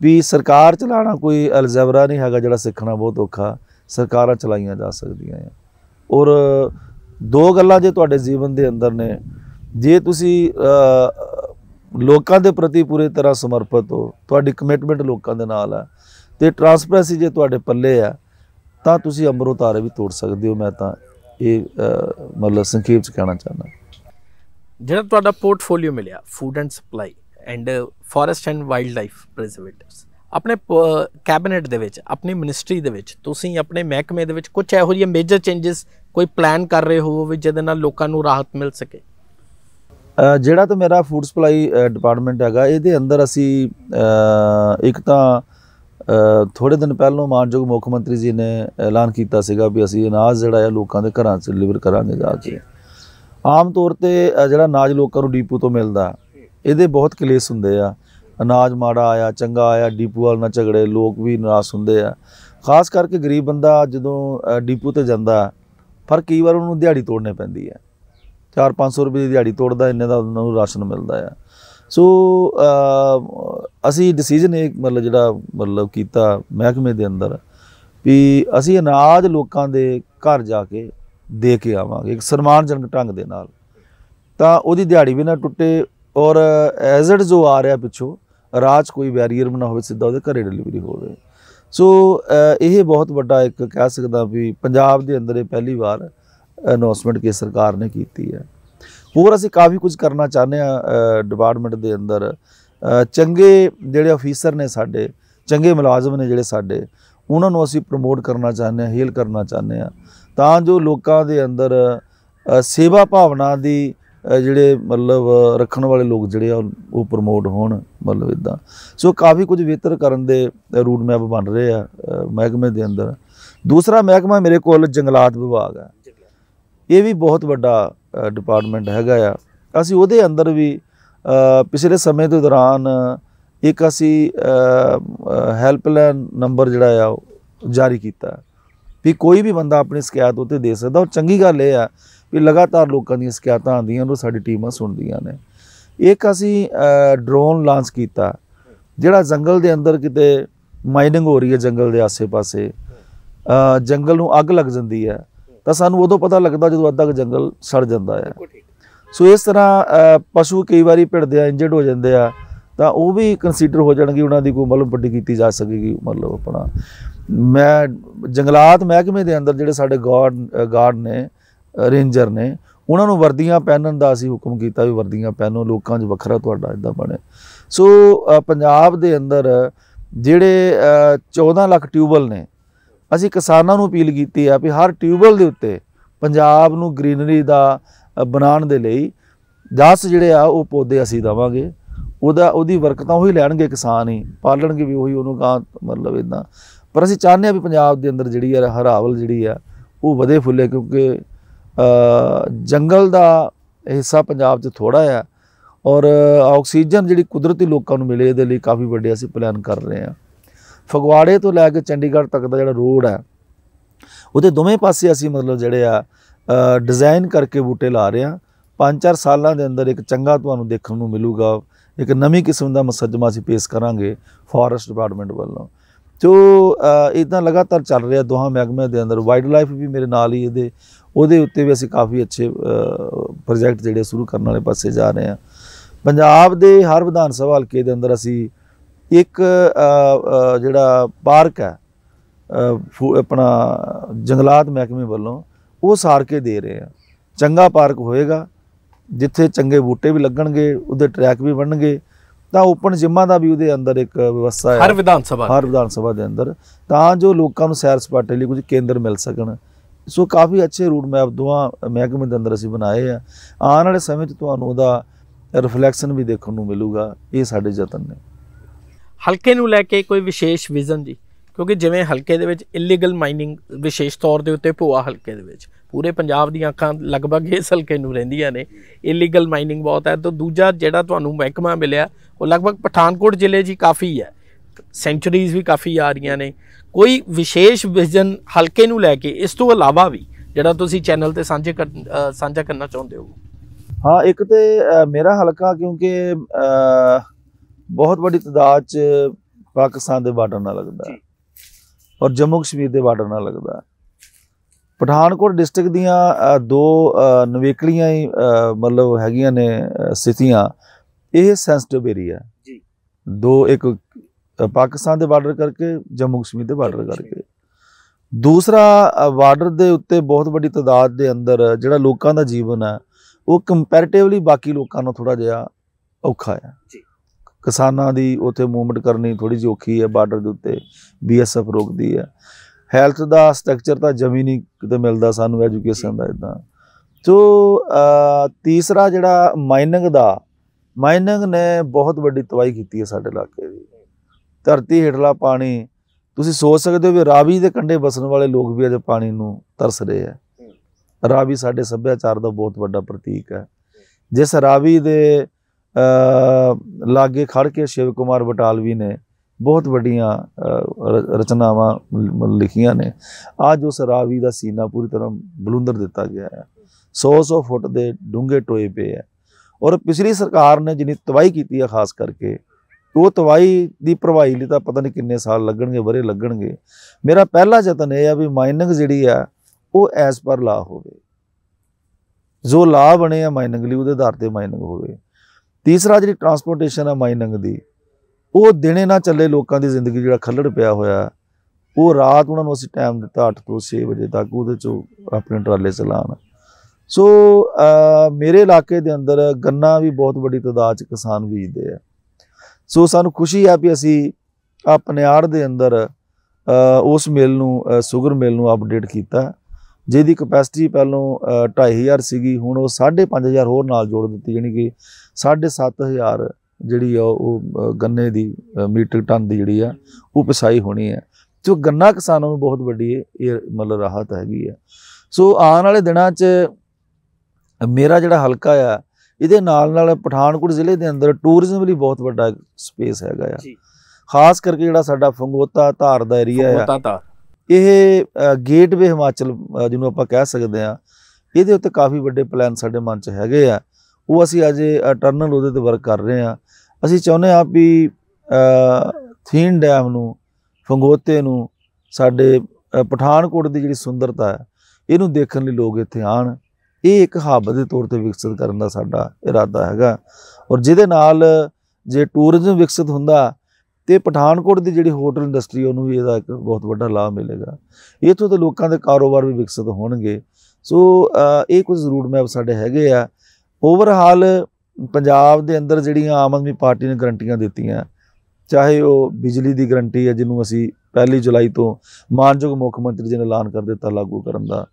ਵੀ ਸਰਕਾਰ ਚਲਾਣਾ ਕੋਈ ਅਲਜ਼ਬਰਾ ਨਹੀਂ ਹੈਗਾ ਜਿਹੜਾ ਸਿੱਖਣਾ ਬਹੁਤ ਔਖਾ ਸਰਕਾਰਾਂ ਚਲਾਈਆਂ ਜਾ ਸਕਦੀਆਂ ਆ ਔਰ ਦੋ ਗੱਲਾਂ ਜੇ ਤੁਹਾਡੇ ਜੀਵਨ ਦੇ ਅੰਦਰ ਨੇ ਜੇ ਤੁਸੀਂ ਲੋਕਾਂ ਦੇ ਪ੍ਰਤੀ ਪੂਰੀ ਤਰ੍ਹਾਂ ਸਮਰਪਿਤ ਹੋ ਤੁਹਾਡੀ ਕਮਿਟਮੈਂਟ ਲੋਕਾਂ ਦੇ ਨਾਲ ਆ ਤੇ ਟਰਾਂਸਪਰੈਂਸੀ ਜੇ ਤੁਹਾਡੇ ਪੱਲੇ ਆ ਤਾਂ ਤੁਸੀਂ ਅੰਬਰੋਂ ਵੀ ਤੋੜ ਸਕਦੇ ਹੋ ਮੈਂ ਤਾਂ ਇਹ ਮਤਲਬ ਸੰਖੇਪ ਚ ਕਹਿਣਾ ਚਾਹੁੰਦਾ ਜਿਹੜਾ ਤੁਹਾਡਾ ਪੋਰਟਫੋਲੀਓ ਮਿਲਿਆ food and supply and forest and wildlife preservatives ਆਪਣੇ ਕੈਬਨਿਟ ਦੇ ਵਿੱਚ ਆਪਣੀ ਮਿਨਿਸਟਰੀ ਦੇ ਵਿੱਚ ਤੁਸੀਂ ਆਪਣੇ ਮਹਿਕਮੇ ਦੇ ਵਿੱਚ ਕੁਝ ਇਹੋ ਜਿਹੇ ਮੇਜਰ ਚੇਂजेस ਕੋਈ ਪਲਾਨ ਕਰ ਰਹੇ ਹੋ ਵੀ ਜਿਹਦੇ ਨਾਲ ਲੋਕਾਂ ਨੂੰ ਰਾਹਤ ਮਿਲ ਸਕੇ ਜਿਹੜਾ ਤਾਂ ਮੇਰਾ ਫੂਡ ਸਪਲਾਈ ਡਿਪਾਰਟਮੈਂਟ ਹੈਗਾ ਇਹਦੇ ਅੰਦਰ ਅਸੀਂ ਇੱਕ ਤਾਂ ਥੋੜੇ ਦਿਨ ਪਹਿਲਾਂ ਮਾਨਯੋਗ ਮੁੱਖ ਮੰਤਰੀ ਜੀ ਨੇ ਐਲਾਨ ਕੀਤਾ ਸੀਗਾ ਵੀ ਅਸੀਂ ਅਨਾਜ ਜਿਹੜਾ ਹੈ ਲੋਕਾਂ ਦੇ ਘਰਾਂ 'ਚ ਡਿਲੀਵਰ ਕਰਾਂਗੇ ਜਾ ਕੇ ਆਮ ਤੌਰ ਤੇ ਜਿਹੜਾ ਅਨਾਜ ਲੋਕਾਂ ਨੂੰ ਡੀਪੂ ਤੋਂ ਮਿਲਦਾ ਇਹਦੇ ਬਹੁਤ ਕਲੇਸ਼ ਹੁੰਦੇ ਆ ਅਨਾਜ ਮਾੜਾ ਆਇਆ ਚੰਗਾ ਆਇਆ ਡੀਪੂ ਵਾਲ ਨਾਲ ਝਗੜੇ ਲੋਕ ਵੀ ਨਾਰਾਜ਼ ਹੁੰਦੇ ਆ ਖਾਸ ਕਰਕੇ ਗਰੀਬ ਬੰਦਾ ਜਦੋਂ ਡੀਪੂ ਤੇ ਜਾਂਦਾ ਪਰ ਕਈ ਵਾਰ ਉਹਨੂੰ ਦਿਹਾੜੀ ਤੋੜਨੇ ਪੈਂਦੀ ਹੈ 4-500 ਰੁਪਏ ਦੀ ਦਿਹਾੜੀ ਤੋੜਦਾ ਇੰਨੇ ਦਾ ਉਹਨੂੰ ਰਾਸ਼ਨ ਮਿਲਦਾ ਆ ਸੋ ਅਸੀਂ ਡਿਸੀਜਨ ਇਹ ਮਤਲਬ ਜਿਹੜਾ ਮਤਲਬ ਕੀਤਾ ਮਹਿਕਮੇ ਦੇ ਅੰਦਰ ਵੀ ਅਸੀਂ ਅਨਾਜ ਲੋਕਾਂ ਦੇ ਘਰ ਜਾ ਕੇ ਦੇ ਕੇ ਆਵਾਂਗੇ ਇੱਕ ਸਨਮਾਨਜਨਕ ਢੰਗ ਦੇ ਨਾਲ ਤਾਂ ਉਹਦੀ ਦਿਹਾੜੀ ਵੀ ਨਾ ਟੁੱਟੇ ਔਰ ਐਜ਼ਡ ਜੋ ਆ ਰਿਹਾ ਪਿੱਛੋਂ ਰਾਜ ਕੋਈ ਬੈਰੀਅਰ ਨਾ ਹੋਵੇ ਸਿੱਧਾ ਉਹਦੇ ਘਰੇ ਡਿਲੀਵਰੀ ਹੋਵੇ ਸੋ ਇਹ ਬਹੁਤ ਵੱਡਾ ਇੱਕ ਕਹਿ ਸਕਦਾ ਵੀ ਪੰਜਾਬ ਦੇ ਅੰਦਰ ਇਹ ਪਹਿਲੀ ਵਾਰ ਅਨਾਉਂਸਮੈਂਟ ਕੇ ਸਰਕਾਰ ਨੇ ਕੀਤੀ ਹੈ ਹੋਰ ਅਸੀਂ ਕਾਫੀ ਕੁਝ ਕਰਨਾ ਚਾਹੁੰਦੇ ਆ ਡਿਪਾਰਟਮੈਂਟ ਦੇ ਅੰਦਰ ਚੰਗੇ ਜਿਹੜੇ ਅਫੀਸਰ ਨੇ ਸਾਡੇ ਚੰਗੇ ਮੁਲਾਜ਼ਮ ਨੇ ਜਿਹੜੇ ਸਾਡੇ ਉਹਨਾਂ ਨੂੰ ਅਸੀਂ ਪ੍ਰਮੋਟ ਕਰਨਾ ਚਾਹੁੰਦੇ ਆ ਹੇਲ ਕਰਨਾ ਚਾਹੁੰਦੇ ਆ ਤਾਂ ਜੋ ਲੋਕਾਂ ਦੇ ਅੰਦਰ ਸੇਵਾ ਭਾਵਨਾ ਦੀ ਜਿਹੜੇ ਮਤਲਬ ਰੱਖਣ ਵਾਲੇ ਲੋਕ ਜਿਹੜੇ ਆ ਉਹ ਪ੍ਰਮੋਟ ਹੋਣ ਮਤਲਬ ਇਦਾਂ ਸੋ ਕਾਫੀ ਕੁਝ ਬਿਹਤਰ ਕਰਨ ਦੇ ਰੂਟ ਮੈਪ ਬਣ ਰਹੇ ਆ ਮਹਿਕਮੇ ਦੇ ਅੰਦਰ ਦੂਸਰਾ ਮਹਿਕਮਾ ਮੇਰੇ ਕੋਲ ਜੰਗਲਾਤ ਵਿਭਾਗ ਹੈ ਇਹ ਵੀ ਬਹੁਤ ਵੱਡਾ ਡਿਪਾਰਟਮੈਂਟ ਹੈਗਾ ਆ ਅਸੀਂ ਉਹਦੇ ਅੰਦਰ ਵੀ ਪਿਛਲੇ ਸਮੇਂ ਦੇ ਦੌਰਾਨ ਇੱਕ ਅਸੀਂ ਹੈਲਪਲਾਈਨ ਨੰਬਰ ਜਿਹੜਾ ਆ ਜਾਰੀ ਕੀਤਾ ਵੀ ਕੋਈ ਵੀ ਬੰਦਾ ਆਪਣੀ ਸ਼ਿਕਾਇਤ ਉੱਤੇ ਦੇ ਸਕਦਾ ਉਹ ਚੰਗੀ ਗੱਲ ਇਹ ਆ ਵੀ ਲਗਾਤਾਰ ਲੋਕਾਂ ਦੀਆਂ ਸ਼ਿਕਾਇਤਾਂ ਆਉਂਦੀਆਂ ਉਹਨੂੰ ਸਾਡੀ ਟੀਮਾਂ ਸੁਣਦੀਆਂ ਨੇ ਇੱਕ ਅਸੀਂ ਡਰੋਨ ਲਾਂਚ ਕੀਤਾ ਜਿਹੜਾ ਜੰਗਲ ਦੇ ਅੰਦਰ ਕਿਤੇ ਮਾਈਨਿੰਗ ਹੋ ਰਹੀ ਹੈ ਜੰਗਲ ਦੇ ਆਸੇ-ਪਾਸੇ ਜੰਗਲ ਨੂੰ ਅੱਗ ਲੱਗ ਜਾਂਦੀ ਹੈ ਤਾਂ ਸਾਨੂੰ ਉਦੋਂ ਪਤਾ ਲੱਗਦਾ ਜਦੋਂ ਅੱਧਾ ਜੰਗਲ ਸੜ ਜਾਂਦਾ ਹੈ ਸੋ ਇਸ ਤਰ੍ਹਾਂ ਪਸ਼ੂ ਕਈ ਵਾਰੀ ਭਿੜਦੇ ਆ ਇੰਜਰਡ ਹੋ ਜਾਂਦੇ ਆ ਤਾਂ ਉਹ ਵੀ ਕੰਸੀਡਰ ਹੋ ਜਾਣਗੇ ਉਹਨਾਂ ਦੀ ਕੋਈ ਮਤਲਬ ਵੱਡੀ ਕੀਤੀ ਜਾ ਸਕੇਗੀ ਮਤਲਬ ਆਪਣਾ ਮੈਂ ਜੰਗਲਾਤ ਮਹਿਕਮੇ ਦੇ ਅੰਦਰ ਜਿਹੜੇ ਸਾਡੇ ਗਾਰਡ ਗਾਰਡ ਨੇ ਰੇਂਜਰ ਨੇ ਉਹਨਾਂ ਨੂੰ ਵਰਦੀਆਂ ਪਹਿਨਣ ਦਾ ਅਸੀਂ ਹੁਕਮ ਕੀਤਾ ਵੀ ਵਰਦੀਆਂ ਪਹਿਨੋ ਲੋਕਾਂ 'ਚ ਵੱਖਰਾ ਤੁਹਾਡਾ ਇਦਾਂ ਬਣੇ ਸੋ ਪੰਜਾਬ ਦੇ ਅੰਦਰ ਜਿਹੜੇ 14 ਲੱਖ ਟਿਊਬਲ ਨੇ ਅਸੀਂ ਕਿਸਾਨਾਂ ਨੂੰ ਅਪੀਲ ਕੀਤੀ ਆ ਵੀ ਹਰ ਟਿਊਬਲ ਦੇ ਉੱਤੇ ਪੰਜਾਬ ਨੂੰ ਗ੍ਰੀਨਰੀ ਦਾ ਬਣਾਉਣ ਦੇ ਲਈ 10 ਜਿਹੜੇ ਆ ਉਹ ਪੌਦੇ ਅਸੀਂ ਦਵਾਂਗੇ ਉਹਦਾ ਉਹਦੀ ਵਰਕ ਤਾਂ ਉਹੀ ਲੈਣਗੇ ਕਿਸਾਨ ਹੀ ਪਾਲਣਗੇ ਵੀ ਉਹੀ ਉਹਨੂੰ ਗਾਂ ਮਤਲਬ ਇਦਾਂ ਪਰ ਅਸੀਂ ਚਾਹੁੰਦੇ ਆ ਵੀ ਪੰਜਾਬ ਦੇ ਅੰਦਰ ਜਿਹੜੀ ਆ ਹਰਾਵਲ ਜਿਹੜੀ ਆ ਉਹ ਵਧੇ ਫੁੱਲੇ ਕਿਉਂਕਿ ਜੰਗਲ ਦਾ ਹਿੱਸਾ ਪੰਜਾਬ 'ਚ ਥੋੜਾ ਆ ਔਰ ਆਕਸੀਜਨ ਜਿਹੜੀ ਕੁਦਰਤੀ ਲੋਕਾਂ ਨੂੰ ਮਿਲੇ ਇਹਦੇ ਲਈ ਕਾਫੀ ਵੱਡੇ ਅਸੀਂ ਪਲਾਨ ਕਰ ਰਹੇ ਆ ਫਗਵਾੜੇ ਤੋਂ ਲੈ ਕੇ ਚੰਡੀਗੜ੍ਹ ਤੱਕ ਦਾ ਜਿਹੜਾ ਰੋਡ ਹੈ ਉਹਦੇ ਦੋਵੇਂ ਪਾਸੇ ਅਸੀਂ ਮਤਲਬ ਜਿਹੜੇ ਆ ਡਿਜ਼ਾਈਨ ਕਰਕੇ ਬੂਟੇ ਲਾ ਰਹੇ ਆ ਪੰਜ ਚਾਰ ਸਾਲਾਂ ਦੇ ਅੰਦਰ ਇੱਕ ਚੰਗਾ ਤੁਹਾਨੂੰ ਦੇਖਣ ਨੂੰ ਮਿਲੂਗਾ ਇੱਕ ਨਵੀਂ ਕਿਸਮ ਦਾ ਮਸੱਜਮਾ ਅਸੀਂ ਪੇਸ਼ ਕਰਾਂਗੇ ਫੋਰੈਸਟ ਡਿਪਾਰਟਮੈਂਟ ਵੱਲੋਂ ਜੋ ਇਦਾਂ ਲਗਾਤਾਰ ਚੱਲ ਰਿਹਾ ਦੋਹਾਂ ਮਹਿਕਮਿਆਂ ਦੇ ਅੰਦਰ ਵਾਈਲਡ ਲਾਈਫ ਵੀ ਮੇਰੇ ਨਾਲ ਹੀ ਇਹਦੇ ਉਹਦੇ ਉੱਤੇ ਵੀ ਅਸੀਂ ਕਾਫੀ ਅੱਛੇ ਪ੍ਰੋਜੈਕਟ ਜਿਹੜੇ ਸ਼ੁਰੂ ਕਰਨ ਵਾਲੇ ਪਾਸੇ ਜਾ ਰਹੇ ਆ ਪੰਜਾਬ ਦੇ ਹਰ ਵਿਧਾਨ ਸਭਾ ਹਲਕੇ ਦੇ ਅੰਦਰ ਅਸੀਂ ਇੱਕ ਜਿਹੜਾ ਪਾਰਕ ਹੈ ਆਪਣਾ ਜੰਗਲਾਤ ਮਹਿਕਮੇ ਵੱਲੋਂ ਉਹ ਸਾਰ ਕੇ ਦੇ ਰਹੇ ਆ ਚੰਗਾ ਪਾਰਕ ਹੋਏਗਾ ਜਿੱਥੇ ਚੰਗੇ ਬੂਟੇ ਵੀ ਲੱਗਣਗੇ ਉਹਦੇ ਟਰੈਕ ਵੀ ਬਣਨਗੇ ਤਾਂ ਓਪਨ ਜਿਮਾਂ ਦਾ ਵੀ ਉਹਦੇ ਅੰਦਰ ਇੱਕ ਵਿਵਸਥਾ ਹੈ ਹਰ ਵਿਧਾਨ ਸਭਾ ਹਰ ਵਿਧਾਨ ਸਭਾ ਦੇ ਅੰਦਰ ਤਾਂ ਜੋ ਲੋਕਾਂ ਨੂੰ ਸੈਰ ਸਪਾਟੇ ਲਈ ਕੁਝ ਕੇਂਦਰ ਮਿਲ ਸਕਣ ਸੋ ਕਾਫੀ ਅੱਛੇ ਰੂਟ ਮੈਪ ਦੋਆ ਮਹਿਕਮੇ ਦੇ ਅੰਦਰ ਅਸੀਂ ਬਣਾਏ ਆ ਆਉਣ ਵਾਲੇ ਸਮੇਂ 'ਚ ਤੁਹਾਨੂੰ ਉਹਦਾ ਰਿਫਲੈਕਸ਼ਨ ਵੀ ਦੇਖਣ ਨੂੰ ਮਿਲੂਗਾ ਇਹ ਸਾਡੇ ਯਤਨ ਨੇ ਹਲਕੇ ਨੂੰ ਲੈ ਕੇ ਕੋਈ ਵਿਸ਼ੇਸ਼ ਵਿਜ਼ਨ ਜੀ ਕਿਉਂਕਿ ਜਿਵੇਂ ਹਲਕੇ ਦੇ ਵਿੱਚ ਇਲੀਗਲ ਮਾਈਨਿੰਗ ਵਿਸ਼ੇਸ਼ ਤੌਰ ਦੇ ਉੱਤੇ ਪੋਆ ਹਲਕੇ ਦੇ ਵਿੱਚ ਪੂਰੇ ਪੰਜਾਬ ਦੀਆਂ ਅੱਖਾਂ ਲਗਭਗ ਇਸ ਹਲਕੇ ਨੂੰ ਰਹਿੰਦੀਆਂ ਨੇ ਇਲੀਗਲ ਮਾਈਨਿੰਗ ਬਹੁਤ ਹੈ ਤੇ ਦੂਜਾ ਜਿਹੜਾ ਤੁਹਾਨੂੰ ਮਹਿਕਮਾ ਮਿਲਿਆ ਉਹ ਲਗਭਗ ਪਠਾਨਕੋਟ ਜ਼ਿਲ੍ਹੇ ਜੀ ਕਾਫੀ ਹੈ ਸੈਂਚਰੀਜ਼ ਵੀ ਕਾਫੀ ਆ ਰਹੀਆਂ ਨੇ ਕੋਈ ਵਿਸ਼ੇਸ਼ ਵਿਜ਼ਨ ਹਲਕੇ ਨੂੰ ਲੈ ਕੇ ਇਸ ਤੋਂ ਇਲਾਵਾ ਵੀ ਜਿਹੜਾ ਤੁਸੀਂ ਚੈਨਲ ਤੇ ਸਾਂਝੇ ਸਾਂਝਾ ਕਰਨਾ ਚਾਹੁੰਦੇ ਹੋ ਹਾਂ ਇੱਕ ਤੇ ਮੇਰਾ ਹਲਕਾ ਕਿਉਂਕਿ ਬਹੁਤ ਵੱਡੀ ਤਦਾਦ 'ਚ ਪਾਕਿਸਤਾਨ ਦੇ ਬਾਰਡਰ ਨਾਲ ਲੱਗਦਾ ਔਰ ਜੰਮੂ ਕਸ਼ਮੀਰ ਦੇ ਬਾਰਡਰ ਨਾਲ ਲੱਗਦਾ ਪਠਾਨਕੋਟ ਡਿਸਟ੍ਰਿਕਟ ਦੀਆਂ ਦੋ ਨਵੇਕਲੀਆਂ ਹੀ ਮਤਲਬ ਹੈਗੀਆਂ ਨੇ ਸਥਿਤੀਆਂ ਇਹ ਸੈਂਸਿਟਿਵ ਏਰੀਆ ਜੀ ਦੋ ਇੱਕ ਪਾਕਿਸਤਾਨ ਦੇ ਬਾਰਡਰ ਕਰਕੇ ਜੰਮੂ ਕਸ਼ਮੀਰ ਦੇ ਬਾਰਡਰ ਕਰਕੇ ਦੂਸਰਾ ਬਾਰਡਰ ਦੇ ਉੱਤੇ ਬਹੁਤ ਵੱਡੀ ਤਦਾਦ ਦੇ ਅੰਦਰ ਜਿਹੜਾ ਲੋਕਾਂ ਦਾ ਜੀਵਨ ਹੈ ਉਹ ਕੰਪੈਰੀਟਿਵਲੀ ਬਾਕੀ ਲੋਕਾਂ ਨਾਲੋਂ ਥੋੜਾ ਜਿਹਾ ਔਖਾ ਹੈ ਜੀ ਕਿਸਾਨਾਂ ਦੀ ਉੱਥੇ ਮੂਵਮੈਂਟ ਕਰਨੀ ਥੋੜੀ ਜਿਹੀ ਔਖੀ ਹੈ ਬਾਰਡਰ ਦੇ ਉੱਤੇ ਬੀਐਸਐਫ ਰੋਕਦੀ ਹੈ ਹੈਲਥ ਦਾ ਸਟਰਕਚਰ ਤਾਂ ਜਮੀ ਨਹੀਂ ਕਿਤੇ ਮਿਲਦਾ ਸਾਨੂੰ ਐਜੂਕੇਸ਼ਨ ਦਾ ਇਦਾਂ ਤੋ ਤੀਸਰਾ ਜਿਹੜਾ ਮਾਈਨਿੰਗ ਦਾ ਮਾਈਨਿੰਗ ਨੇ ਬਹੁਤ ਵੱਡੀ ਤਵਾਈ ਕੀਤੀ ਹੈ ਸਾਡੇ ਇਲਾਕੇ ਦੀ ਧਰਤੀ ਹੇਠਲਾ ਪਾਣੀ ਤੁਸੀਂ ਸੋਚ ਸਕਦੇ ਹੋ ਵੀ ਰਾਵੀ ਦੇ ਕੰਢੇ ਬਸਣ ਵਾਲੇ ਲੋਕ ਵੀ ਅੱਜ ਪਾਣੀ ਨੂੰ ਤਰਸ ਰਹੇ ਆ ਰਾਵੀ ਸਾਡੇ ਸੱਭਿਆਚਾਰ ਦਾ ਬਹੁਤ ਵੱਡਾ ਪ੍ਰਤੀਕ ਹੈ ਜਿਸ ਰਾਵੀ ਦੇ ਲਾਗੇ ਖੜ ਕੇ ਸ਼ਿਵ ਕੁਮਾਰ ਬਟਾਲਵੀ ਨੇ ਬਹੁਤ ਵੱਡੀਆਂ ਰਚਨਾਵਾਂ ਲਿਖੀਆਂ ਨੇ ਅੱਜ ਉਸ ਰਾਵੀ ਦਾ ਸੀਨਾ ਪੂਰੀ ਤਰ੍ਹਾਂ ਬਲੁੰਦਰ ਦਿੱਤਾ ਗਿਆ ਹੈ 100-100 ਫੁੱਟ ਦੇ ਡੂੰਘੇ ਟੋਏ ਪਏ ਹੈ ਔਰ ਪਿਛਲੀ ਸਰਕਾਰ ਨੇ ਜਿਹਨੇ ਤਵਾਈ ਕੀਤੀ ਹੈ ਖਾਸ ਕਰਕੇ ਉਹ ਤਵਾਈ ਦੀ ਪ੍ਰਵਾਈ ਲਈ ਤਾਂ ਪਤਾ ਨਹੀਂ ਕਿੰਨੇ ਸਾਲ ਲੱਗਣਗੇ ਬਰੇ ਲੱਗਣਗੇ ਮੇਰਾ ਪਹਿਲਾ ਯਤਨ ਇਹ ਆ ਵੀ ਮਾਈਨਿੰਗ ਜਿਹੜੀ ਆ ਉਹ ਐਸ ਪਰ ਲਾ ਹੋਵੇ ਜੋ ਲਾ ਬਣੇ ਆ ਮਾਈਨਿੰਗ ਲਈ ਉਹਦੇ ਆਧਾਰ ਤੇ ਮਾਈਨਿੰਗ ਹੋਵੇ ਤੀਸਰਾ ਜਿਹੜੀ ਟਰਾਂਸਪੋਰਟੇਸ਼ਨ ਆ ਮਾਈਨਿੰਗ ਦੀ ਉਹ ਦਿਨੇ ਨਾ ਚੱਲੇ ਲੋਕਾਂ ਦੀ ਜ਼ਿੰਦਗੀ ਜਿਹੜਾ ਖੱਲੜ ਪਿਆ ਹੋਇਆ ਉਹ ਰਾਤ ਉਹਨਾਂ ਨੂੰ ਅਸੀਂ ਟਾਈਮ ਦਿੱਤਾ 8 ਤੋਂ 6 ਵਜੇ ਤੱਕ ਉਹਦੇ ਚੋਂ ਆਪਣੇ ਟਰਾਲੇ ਚਲਾਣ ਸੋ ਮੇਰੇ ਇਲਾਕੇ ਦੇ ਅੰਦਰ ਗੰਨਾ ਵੀ ਬਹੁਤ ਵੱਡੀ ਤਦਾਦ ਚ ਕਿਸਾਨ ਬੀਜਦੇ ਆ ਸੋ ਸਾਨੂੰ ਖੁਸ਼ੀ ਆ ਵੀ ਅਸੀਂ ਆਪਣੇ ਆੜ ਦੇ ਅੰਦਰ ਉਸ ਮਿਲ ਨੂੰ ਸ਼ੂਗਰ ਮਿਲ ਨੂੰ ਅਪਡੇਟ ਕੀਤਾ ਜਿਹਦੀ ਕਪੈਸਿਟੀ ਪਹਿਲਾਂ 2500 ਸੀਗੀ ਹੁਣ ਉਹ 5500 ਹੋਰ ਨਾਲ ਜੋੜ ਦਿੱਤੀ ਯਾਨੀ ਕਿ 7500 ਜਿਹੜੀ ਆ ਉਹ ਗੰਨੇ ਦੀ ਮੀਟਰ ਟਨ ਦੀ ਜਿਹੜੀ ਆ ਉਹ ਪਸਾਈ ਹੋਣੀ ਹੈ ਜੋ ਗੰਨਾ ਕਿਸਾਨਾਂ ਨੂੰ ਬਹੁਤ ਵੱਡੀ ਇਹ ਮਤਲਬ ਰਾਹਤ ਹੈਗੀ ਆ ਸੋ ਆਉਣ ਵਾਲੇ ਦਿਨਾਂ 'ਚ ਮੇਰਾ ਜਿਹੜਾ ਹਲਕਾ ਆ ਇਹਦੇ ਨਾਲ ਨਾਲ ਪਠਾਨਕੋਟ ਜ਼ਿਲ੍ਹੇ ਦੇ ਅੰਦਰ ਟੂਰਿਜ਼ਮ ਲਈ ਬਹੁਤ ਵੱਡਾ ਸਪੇਸ ਹੈਗਾ ਆ ਖਾਸ ਕਰਕੇ ਜਿਹੜਾ ਸਾਡਾ ਫੰਗੋਤਾ ਧਾਰ ਦਾ ਏਰੀਆ ਆ ਇਹ ਗੇਟਵੇ ਹਿਮਾਚਲ ਜਿਹਨੂੰ ਆਪਾਂ ਕਹਿ ਸਕਦੇ ਆ ਇਹਦੇ ਉੱਤੇ ਕਾਫੀ ਵੱਡੇ ਪਲਾਨ ਸਾਡੇ ਮਨ 'ਚ ਹੈਗੇ ਆ ਉਹ ਅਸੀਂ ਅੱਜ ਟਰਨਲ ਉਹਦੇ ਤੇ ਵਰਕ ਕਰ ਰਹੇ ਆ ਅਸੀਂ ਚਾਹੁੰਦੇ ਆ ਵੀ ਥੀਨ ਡੈਮ ਨੂੰ ਫੰਗੋਤੇ ਨੂੰ ਸਾਡੇ ਪਠਾਨਕੋਟ ਦੀ ਜਿਹੜੀ ਸੁੰਦਰਤਾ ਹੈ ਇਹਨੂੰ ਦੇਖਣ ਲਈ ਲੋਕ ਇੱਥੇ ਆਣ ਇਹ ਇੱਕ ਹੱਬ ਦੇ ਤੌਰ ਤੇ ਵਿਕਸਿਤ ਕਰਨ ਦਾ ਸਾਡਾ ਇਰਾਦਾ ਹੈਗਾ ਔਰ ਜਿਹਦੇ ਨਾਲ ਜੇ ਟੂਰਿਜ਼ਮ ਵਿਕਸਿਤ ਹੁੰਦਾ ਤੇ ਪਠਾਨਕੋਟ ਦੀ ਜਿਹੜੀ ਹੋਟਲ ਇੰਡਸਟਰੀ ਉਹਨੂੰ ਵੀ ਇਹਦਾ ਇੱਕ ਬਹੁਤ ਵੱਡਾ ਲਾਭ ਮਿਲੇਗਾ ਇਥੋਂ ਦੇ ਲੋਕਾਂ ਦੇ ਕਾਰੋਬਾਰ ਵੀ ਵਿਕਸਿਤ ਹੋਣਗੇ ਸੋ ਇਹ ਕੁਝ ਜ਼ਰੂਰ ਮੈਪ ਸਾਡੇ ਹੈਗੇ ਆ ਓਵਰਹਾਲ ਪੰਜਾਬ ਦੇ ਅੰਦਰ ਜਿਹੜੀਆਂ ਆਮ ਆਦਮੀ ਪਾਰਟੀ ਨੇ ਗਰੰਟੀਆਂ ਦਿੱਤੀਆਂ ਚਾਹੇ ਉਹ ਬਿਜਲੀ ਦੀ ਗਰੰਟੀ ਹੈ ਜਿਹਨੂੰ ਅਸੀਂ ਪਹਿਲੀ ਜੁਲਾਈ ਤੋਂ ਮਾਨਯੋਗ ਮੁੱਖ ਮੰਤਰੀ ਜੀ ਨੇ ਐਲਾਨ ਕਰ ਦਿੱਤਾ ਲਾਗੂ ਕਰਨ ਦਾ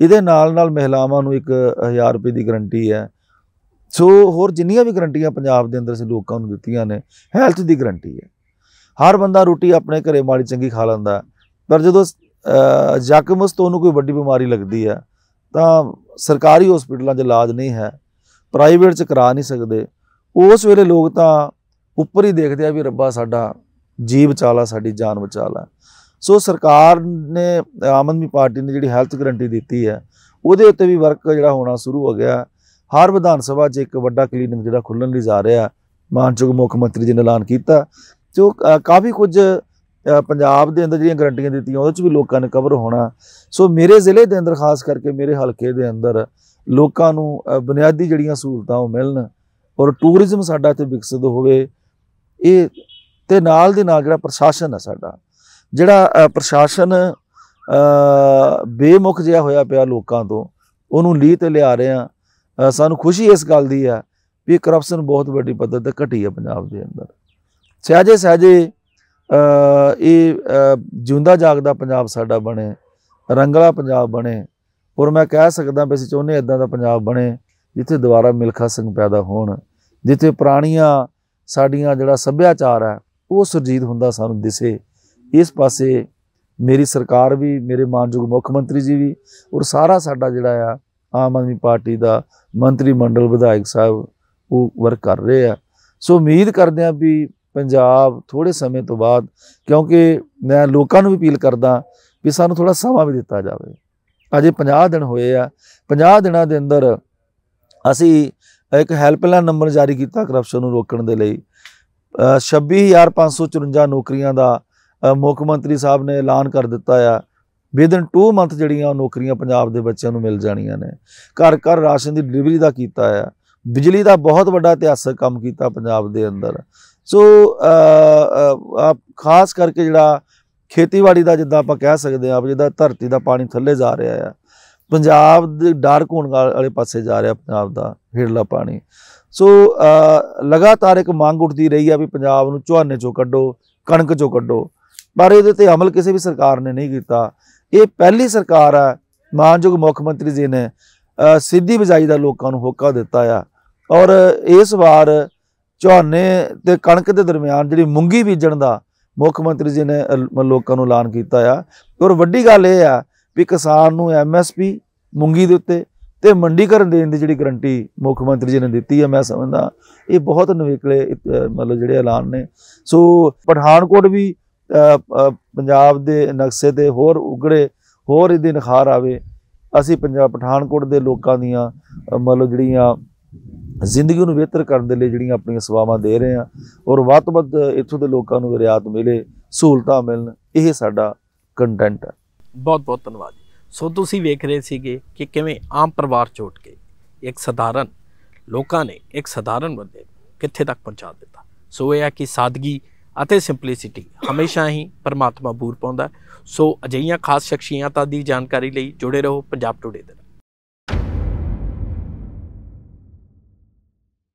ਇਹਦੇ ਨਾਲ ਨਾਲ ਮਹਿਲਾਵਾਂ ਨੂੰ 1000 ਰੁਪਏ ਦੀ ਗਰੰਟੀ ਹੈ ਸੋ ਹੋਰ ਜਿੰਨੀਆਂ ਵੀ ਗਰੰਟੀਆਂ ਪੰਜਾਬ ਦੇ ਅੰਦਰ ਸੇ ਲੋਕਾਂ ਨੂੰ ਦਿੱਤੀਆਂ ਨੇ ਹੈਲਥ ਦੀ ਗਰੰਟੀ ਹੈ ਹਰ ਬੰਦਾ ਰੋਟੀ ਆਪਣੇ ਘਰੇ ਮਾੜੀ ਚੰਗੀ ਖਾ ਲੈਂਦਾ ਪਰ ਜਦੋਂ ਜਾਕਮਸ ਤੋਂ ਉਹਨੂੰ ਕੋਈ ਵੱਡੀ ਬਿਮਾਰੀ ਲੱਗਦੀ ਹੈ ਤਾਂ ਸਰਕਾਰੀ ਹਸਪੀਟਲਾਂ 'ਚ ਇਲਾਜ ਨਹੀਂ ਹੈ ਪ੍ਰਾਈਵੇਟ 'ਚ ਕਰਾ ਨਹੀਂ ਸਕਦੇ ਉਸ ਵੇਲੇ ਲੋਕ ਤਾਂ ਉੱਪਰ ਹੀ ਦੇਖਦੇ ਆ ਵੀ ਰੱਬਾ ਸਾਡਾ ਜੀਵ ਚਾਲਾ ਸਾਡੀ ਜਾਨ ਬਚਾ ਸੋ ਸਰਕਾਰ ਨੇ ਆਮ ਆਦਮੀ ਪਾਰਟੀ ਨੇ ਜਿਹੜੀ ਹੈਲਥ ਗਰੰਟੀ ਦਿੱਤੀ ਹੈ ਉਹਦੇ ਉੱਤੇ ਵੀ ਵਰਕ ਜਿਹੜਾ ਹੋਣਾ ਸ਼ੁਰੂ ਹੋ ਗਿਆ ਹਰ ਵਿਧਾਨ ਸਭਾ 'ਚ ਇੱਕ ਵੱਡਾ ਕਲੀਨਿਕ ਜਿਹੜਾ ਖੁੱਲਣ ਲਈ ਜਾ ਰਿਹਾ ਮਾਨਯੋਗ ਮੁੱਖ ਮੰਤਰੀ ਜੀ ਨੇ ਐਲਾਨ ਕੀਤਾ ਜੋ ਕਾਫੀ ਕੁਝ ਪੰਜਾਬ ਦੇ ਅੰਦਰ ਜਿਹੜੀਆਂ ਗਰੰਟੀਆਂ ਦਿੱਤੀਆਂ ਉਹਦੇ ਚ ਵੀ ਲੋਕਾਂ ਨੇ ਕਵਰ ਹੋਣਾ ਸੋ ਮੇਰੇ ਜ਼ਿਲ੍ਹੇ ਦੇ ਅੰਦਰ ਖਾਸ ਕਰਕੇ ਮੇਰੇ ਹਲਕੇ ਦੇ ਅੰਦਰ ਲੋਕਾਂ ਨੂੰ ਬੁਨਿਆਦੀ ਜਿਹੜੀਆਂ ਸਹੂਲਤਾਂ ਉਹ ਮਿਲਣ ਔਰ ਟੂਰਿਜ਼ਮ ਸਾਡਾ ਇੱਥੇ ਵਿਕਸਿਤ ਹੋਵੇ ਇਹ ਤੇ ਨਾਲ ਦੇ ਨਾਲ ਜਿਹੜਾ ਪ੍ਰਸ਼ਾਸਨ ਹੈ ਸਾਡਾ ਜਿਹੜਾ ਪ੍ਰਸ਼ਾਸਨ ਬੇਮੁਖ ਜਿਹਾ ਹੋਇਆ ਪਿਆ ਲੋਕਾਂ ਤੋਂ ਉਹਨੂੰ ਲੀ ਤੇ ਲਿਆ ਰਹੇ ਆ ਸਾਨੂੰ ਖੁਸ਼ੀ ਇਸ ਗੱਲ ਦੀ ਆ ਵੀ ਕਰਪਸ਼ਨ ਬਹੁਤ ਵੱਡੀ ਪੱਧਰ ਤੇ ਘਟੀ ਆ ਪੰਜਾਬ ਦੇ ਅੰਦਰ ਸਹਜੇ ਸਹਜੇ ਇਹ ਜਿਉਂਦਾ ਜਾਗਦਾ ਪੰਜਾਬ ਸਾਡਾ ਬਣੇ ਰੰਗਲਾ ਪੰਜਾਬ ਬਣੇ ਔਰ ਮੈਂ ਕਹਿ ਸਕਦਾ ਵੀ ਅਸੀਂ ਚਾਹੁੰਦੇ ਇਦਾਂ ਦਾ ਪੰਜਾਬ ਬਣੇ ਜਿੱਥੇ ਦੁਬਾਰਾ ਮਿਲਖਾ ਸਿੰਘ ਪੈਦਾ ਹੋਣ ਜਿੱਥੇ ਪੁਰਾਣੀਆਂ ਸਾਡੀਆਂ ਜਿਹੜਾ ਸੱਭਿਆਚਾਰ ਹੈ ਉਹ ਸੁਰਜੀਤ ਹੁੰਦਾ ਸਾਨੂੰ ਦਿਸੇ ਇਸ ਪਾਸੇ ਮੇਰੀ ਸਰਕਾਰ ਵੀ ਮੇਰੇ ਮਾਨਯੋਗ ਮੁੱਖ ਮੰਤਰੀ ਜੀ ਵੀ ਔਰ ਸਾਰਾ ਸਾਡਾ ਜਿਹੜਾ ਆ ਆਮ ਆਦਮੀ ਪਾਰਟੀ ਦਾ ਮੰਤਰੀ ਮੰਡਲ ਵਿਧਾਇਕ ਸਾਹਿਬ ਉਹ ਵਰਕ ਕਰ ਰਹੇ ਆ ਸੋ ਉਮੀਦ ਕਰਦੇ ਆ ਵੀ ਪੰਜਾਬ ਥੋੜੇ ਸਮੇਂ ਤੋਂ ਬਾਅਦ ਕਿਉਂਕਿ ਮੈਂ ਲੋਕਾਂ ਨੂੰ ਵੀ ਅਪੀਲ ਕਰਦਾ ਵੀ ਸਾਨੂੰ ਥੋੜਾ ਸਮਾਂ ਵੀ ਦਿੱਤਾ ਜਾਵੇ ਅਜੇ 50 ਦਿਨ ਹੋਏ ਆ 50 ਦਿਨਾਂ ਦੇ ਅੰਦਰ ਅਸੀਂ ਇੱਕ ਹੈਲਪਲਾਈਨ ਨੰਬਰ ਜਾਰੀ ਕੀਤਾ ਕਰਪਸ਼ਨ ਨੂੰ ਰੋਕਣ ਦੇ ਲਈ 26554 ਨੌਕਰੀਆਂ ਦਾ ਮੁੱਖ ਮੰਤਰੀ ਸਾਹਿਬ ਨੇ ਐਲਾਨ ਕਰ ਦਿੱਤਾ ਆ ਵਿਦਨ 2 ਮੰਥ ਜਿਹੜੀਆਂ ਉਹ ਨੌਕਰੀਆਂ ਪੰਜਾਬ ਦੇ ਬੱਚਿਆਂ ਨੂੰ ਮਿਲ ਜਾਣੀਆਂ ਨੇ ਘਰ ਘਰ ਰਾਸ਼ਨ ਦੀ ਡਿਲੀਵਰੀ ਦਾ ਕੀਤਾ ਆ ਬਿਜਲੀ ਦਾ ਬਹੁਤ ਵੱਡਾ ਇਤਿਹਾਸਕ ਕੰਮ ਕੀਤਾ ਪੰਜਾਬ ਦੇ ਅੰਦਰ ਸੋ ਆਪ ਖਾਸ ਕਰਕੇ ਜਿਹੜਾ ਖੇਤੀਬਾੜੀ ਦਾ ਜਿੱਦਾਂ ਆਪਾਂ ਕਹਿ ਸਕਦੇ ਆ ਆਪ ਜਿੱਦਾਂ ਧਰਤੀ ਦਾ ਪਾਣੀ ਥੱਲੇ ਜਾ ਰਿਹਾ ਆ ਪੰਜਾਬ ਦੇ ਡਾਰਕ ਹੋਣ ਵਾਲੇ ਪਾਸੇ ਜਾ ਰਿਹਾ ਪੰਜਾਬ ਦਾ ਹੇਠਲਾ ਪਾਣੀ ਸੋ ਲਗਾਤਾਰ ਇੱਕ ਮੰਗ ਉੱਠਦੀ ਰਹੀ ਆ ਵੀ ਪੰਜਾਬ ਨੂੰ ਝੋਨੇ ਚੋਂ ਕੱਢੋ ਕਣਕ ਚੋਂ ਕੱਢੋ ਪਰ ਇਹਦੇ ਤੇ ਅਮਲ ਕਿਸੇ ਵੀ ਸਰਕਾਰ ਨੇ ਨਹੀਂ ਕੀਤਾ ਇਹ ਪਹਿਲੀ ਸਰਕਾਰ ਆ ਮਾਨਯੋਗ ਮੁੱਖ ਮੰਤਰੀ ਜੀ ਨੇ ਸਿੱਧੀ ਬਿਜਾਈ ਦਾ ਲੋਕਾਂ ਨੂੰ ਹੋਕਾ ਦਿੱਤਾ ਆ ਔਰ ਇਸ ਵਾਰ ਝੋਨੇ ਤੇ ਕਣਕ ਦੇ ਦਰਮਿਆਨ ਜਿਹੜੀ ਮੂੰਗੀ ਬੀਜਣ ਦਾ ਮੁੱਖ ਮੰਤਰੀ ਜੀ ਨੇ ਲੋਕਾਂ ਨੂੰ ਐਲਾਨ ਕੀਤਾ ਆ ਔਰ ਵੱਡੀ ਗੱਲ ਇਹ ਆ ਵੀ ਕਿਸਾਨ ਨੂੰ ਐਮਐਸਪੀ ਮੂੰਗੀ ਦੇ ਉੱਤੇ ਤੇ ਮੰਡੀਕਰਨ ਦੇਣ ਦੀ ਜਿਹੜੀ ਗਰੰਟੀ ਮੁੱਖ ਮੰਤਰੀ ਜੀ ਨੇ ਦਿੱਤੀ ਆ ਮੈਂ ਸਮਝਦਾ ਇਹ ਬਹੁਤ ਨਵੇਕਲੇ ਮਤਲਬ ਜਿਹੜੇ ਐਲਾਨ ਨੇ ਸੋ ਪਠਾਨਕੋਟ ਵੀ ਪੰਜਾਬ ਦੇ ਨਕਸ਼ੇ ਤੇ ਹੋਰ ਉਗੜੇ ਹੋਰ ਇਹਦੇ ਨਖਾਰ ਆਵੇ ਅਸੀਂ ਪੰਜਾਬ ਪਠਾਨਕੋਟ ਦੇ ਲੋਕਾਂ ਦੀਆਂ ਮਤਲਬ ਜਿਹੜੀਆਂ ਜ਼ਿੰਦਗੀ ਨੂੰ ਬਿਹਤਰ ਕਰਨ ਦੇ ਲਈ ਜਿਹੜੀਆਂ ਆਪਣੀਆਂ ਸੇਵਾਵਾਂ ਦੇ ਰਹੇ ਆ ਔਰ ਵੱਧ ਤੋਂ ਵੱਧ ਇੱਥੋਂ ਦੇ ਲੋਕਾਂ ਨੂੰ ਰਿਆਤ ਮਿਲੇ ਸਹੂਲਤਾਂ ਮਿਲਣ ਇਹ ਸਾਡਾ ਕੰਟੈਂਟ ਹੈ ਬਹੁਤ ਬਹੁਤ ਧੰਨਵਾਦ ਸੋ ਤੁਸੀਂ ਵੇਖ ਰਹੇ ਸੀਗੇ ਕਿ ਕਿਵੇਂ ਆਮ ਪਰਿਵਾਰ ਛੋਟ ਕੇ ਇੱਕ ਸਧਾਰਨ ਲੋਕਾਂ ਨੇ ਇੱਕ ਸਧਾਰਨ ਬੰਦੇ ਕਿੱਥੇ ਤੱਕ ਪਹੁੰਚਾ ਦਿੱਤਾ ਸੋ ਇਹ ਆ ਕਿ ਸਾਦਗੀ ਅਤੇ ਸਿੰਪਲਿਸਿਟੀ ਹਮੇਸ਼ਾ ਹੀ ਪਰਮਾਤਮਾ ਬੂਰ ਪਾਉਂਦਾ ਸੋ ਅਜਈਆਂ ਖਾਸ ਸ਼ਖਸੀਅਤਾਂ ਦੀ ਜਾਣਕਾਰੀ ਲਈ ਜੁੜੇ ਰਹੋ ਪੰਜਾਬ ਟੁਡੇ ਦੇ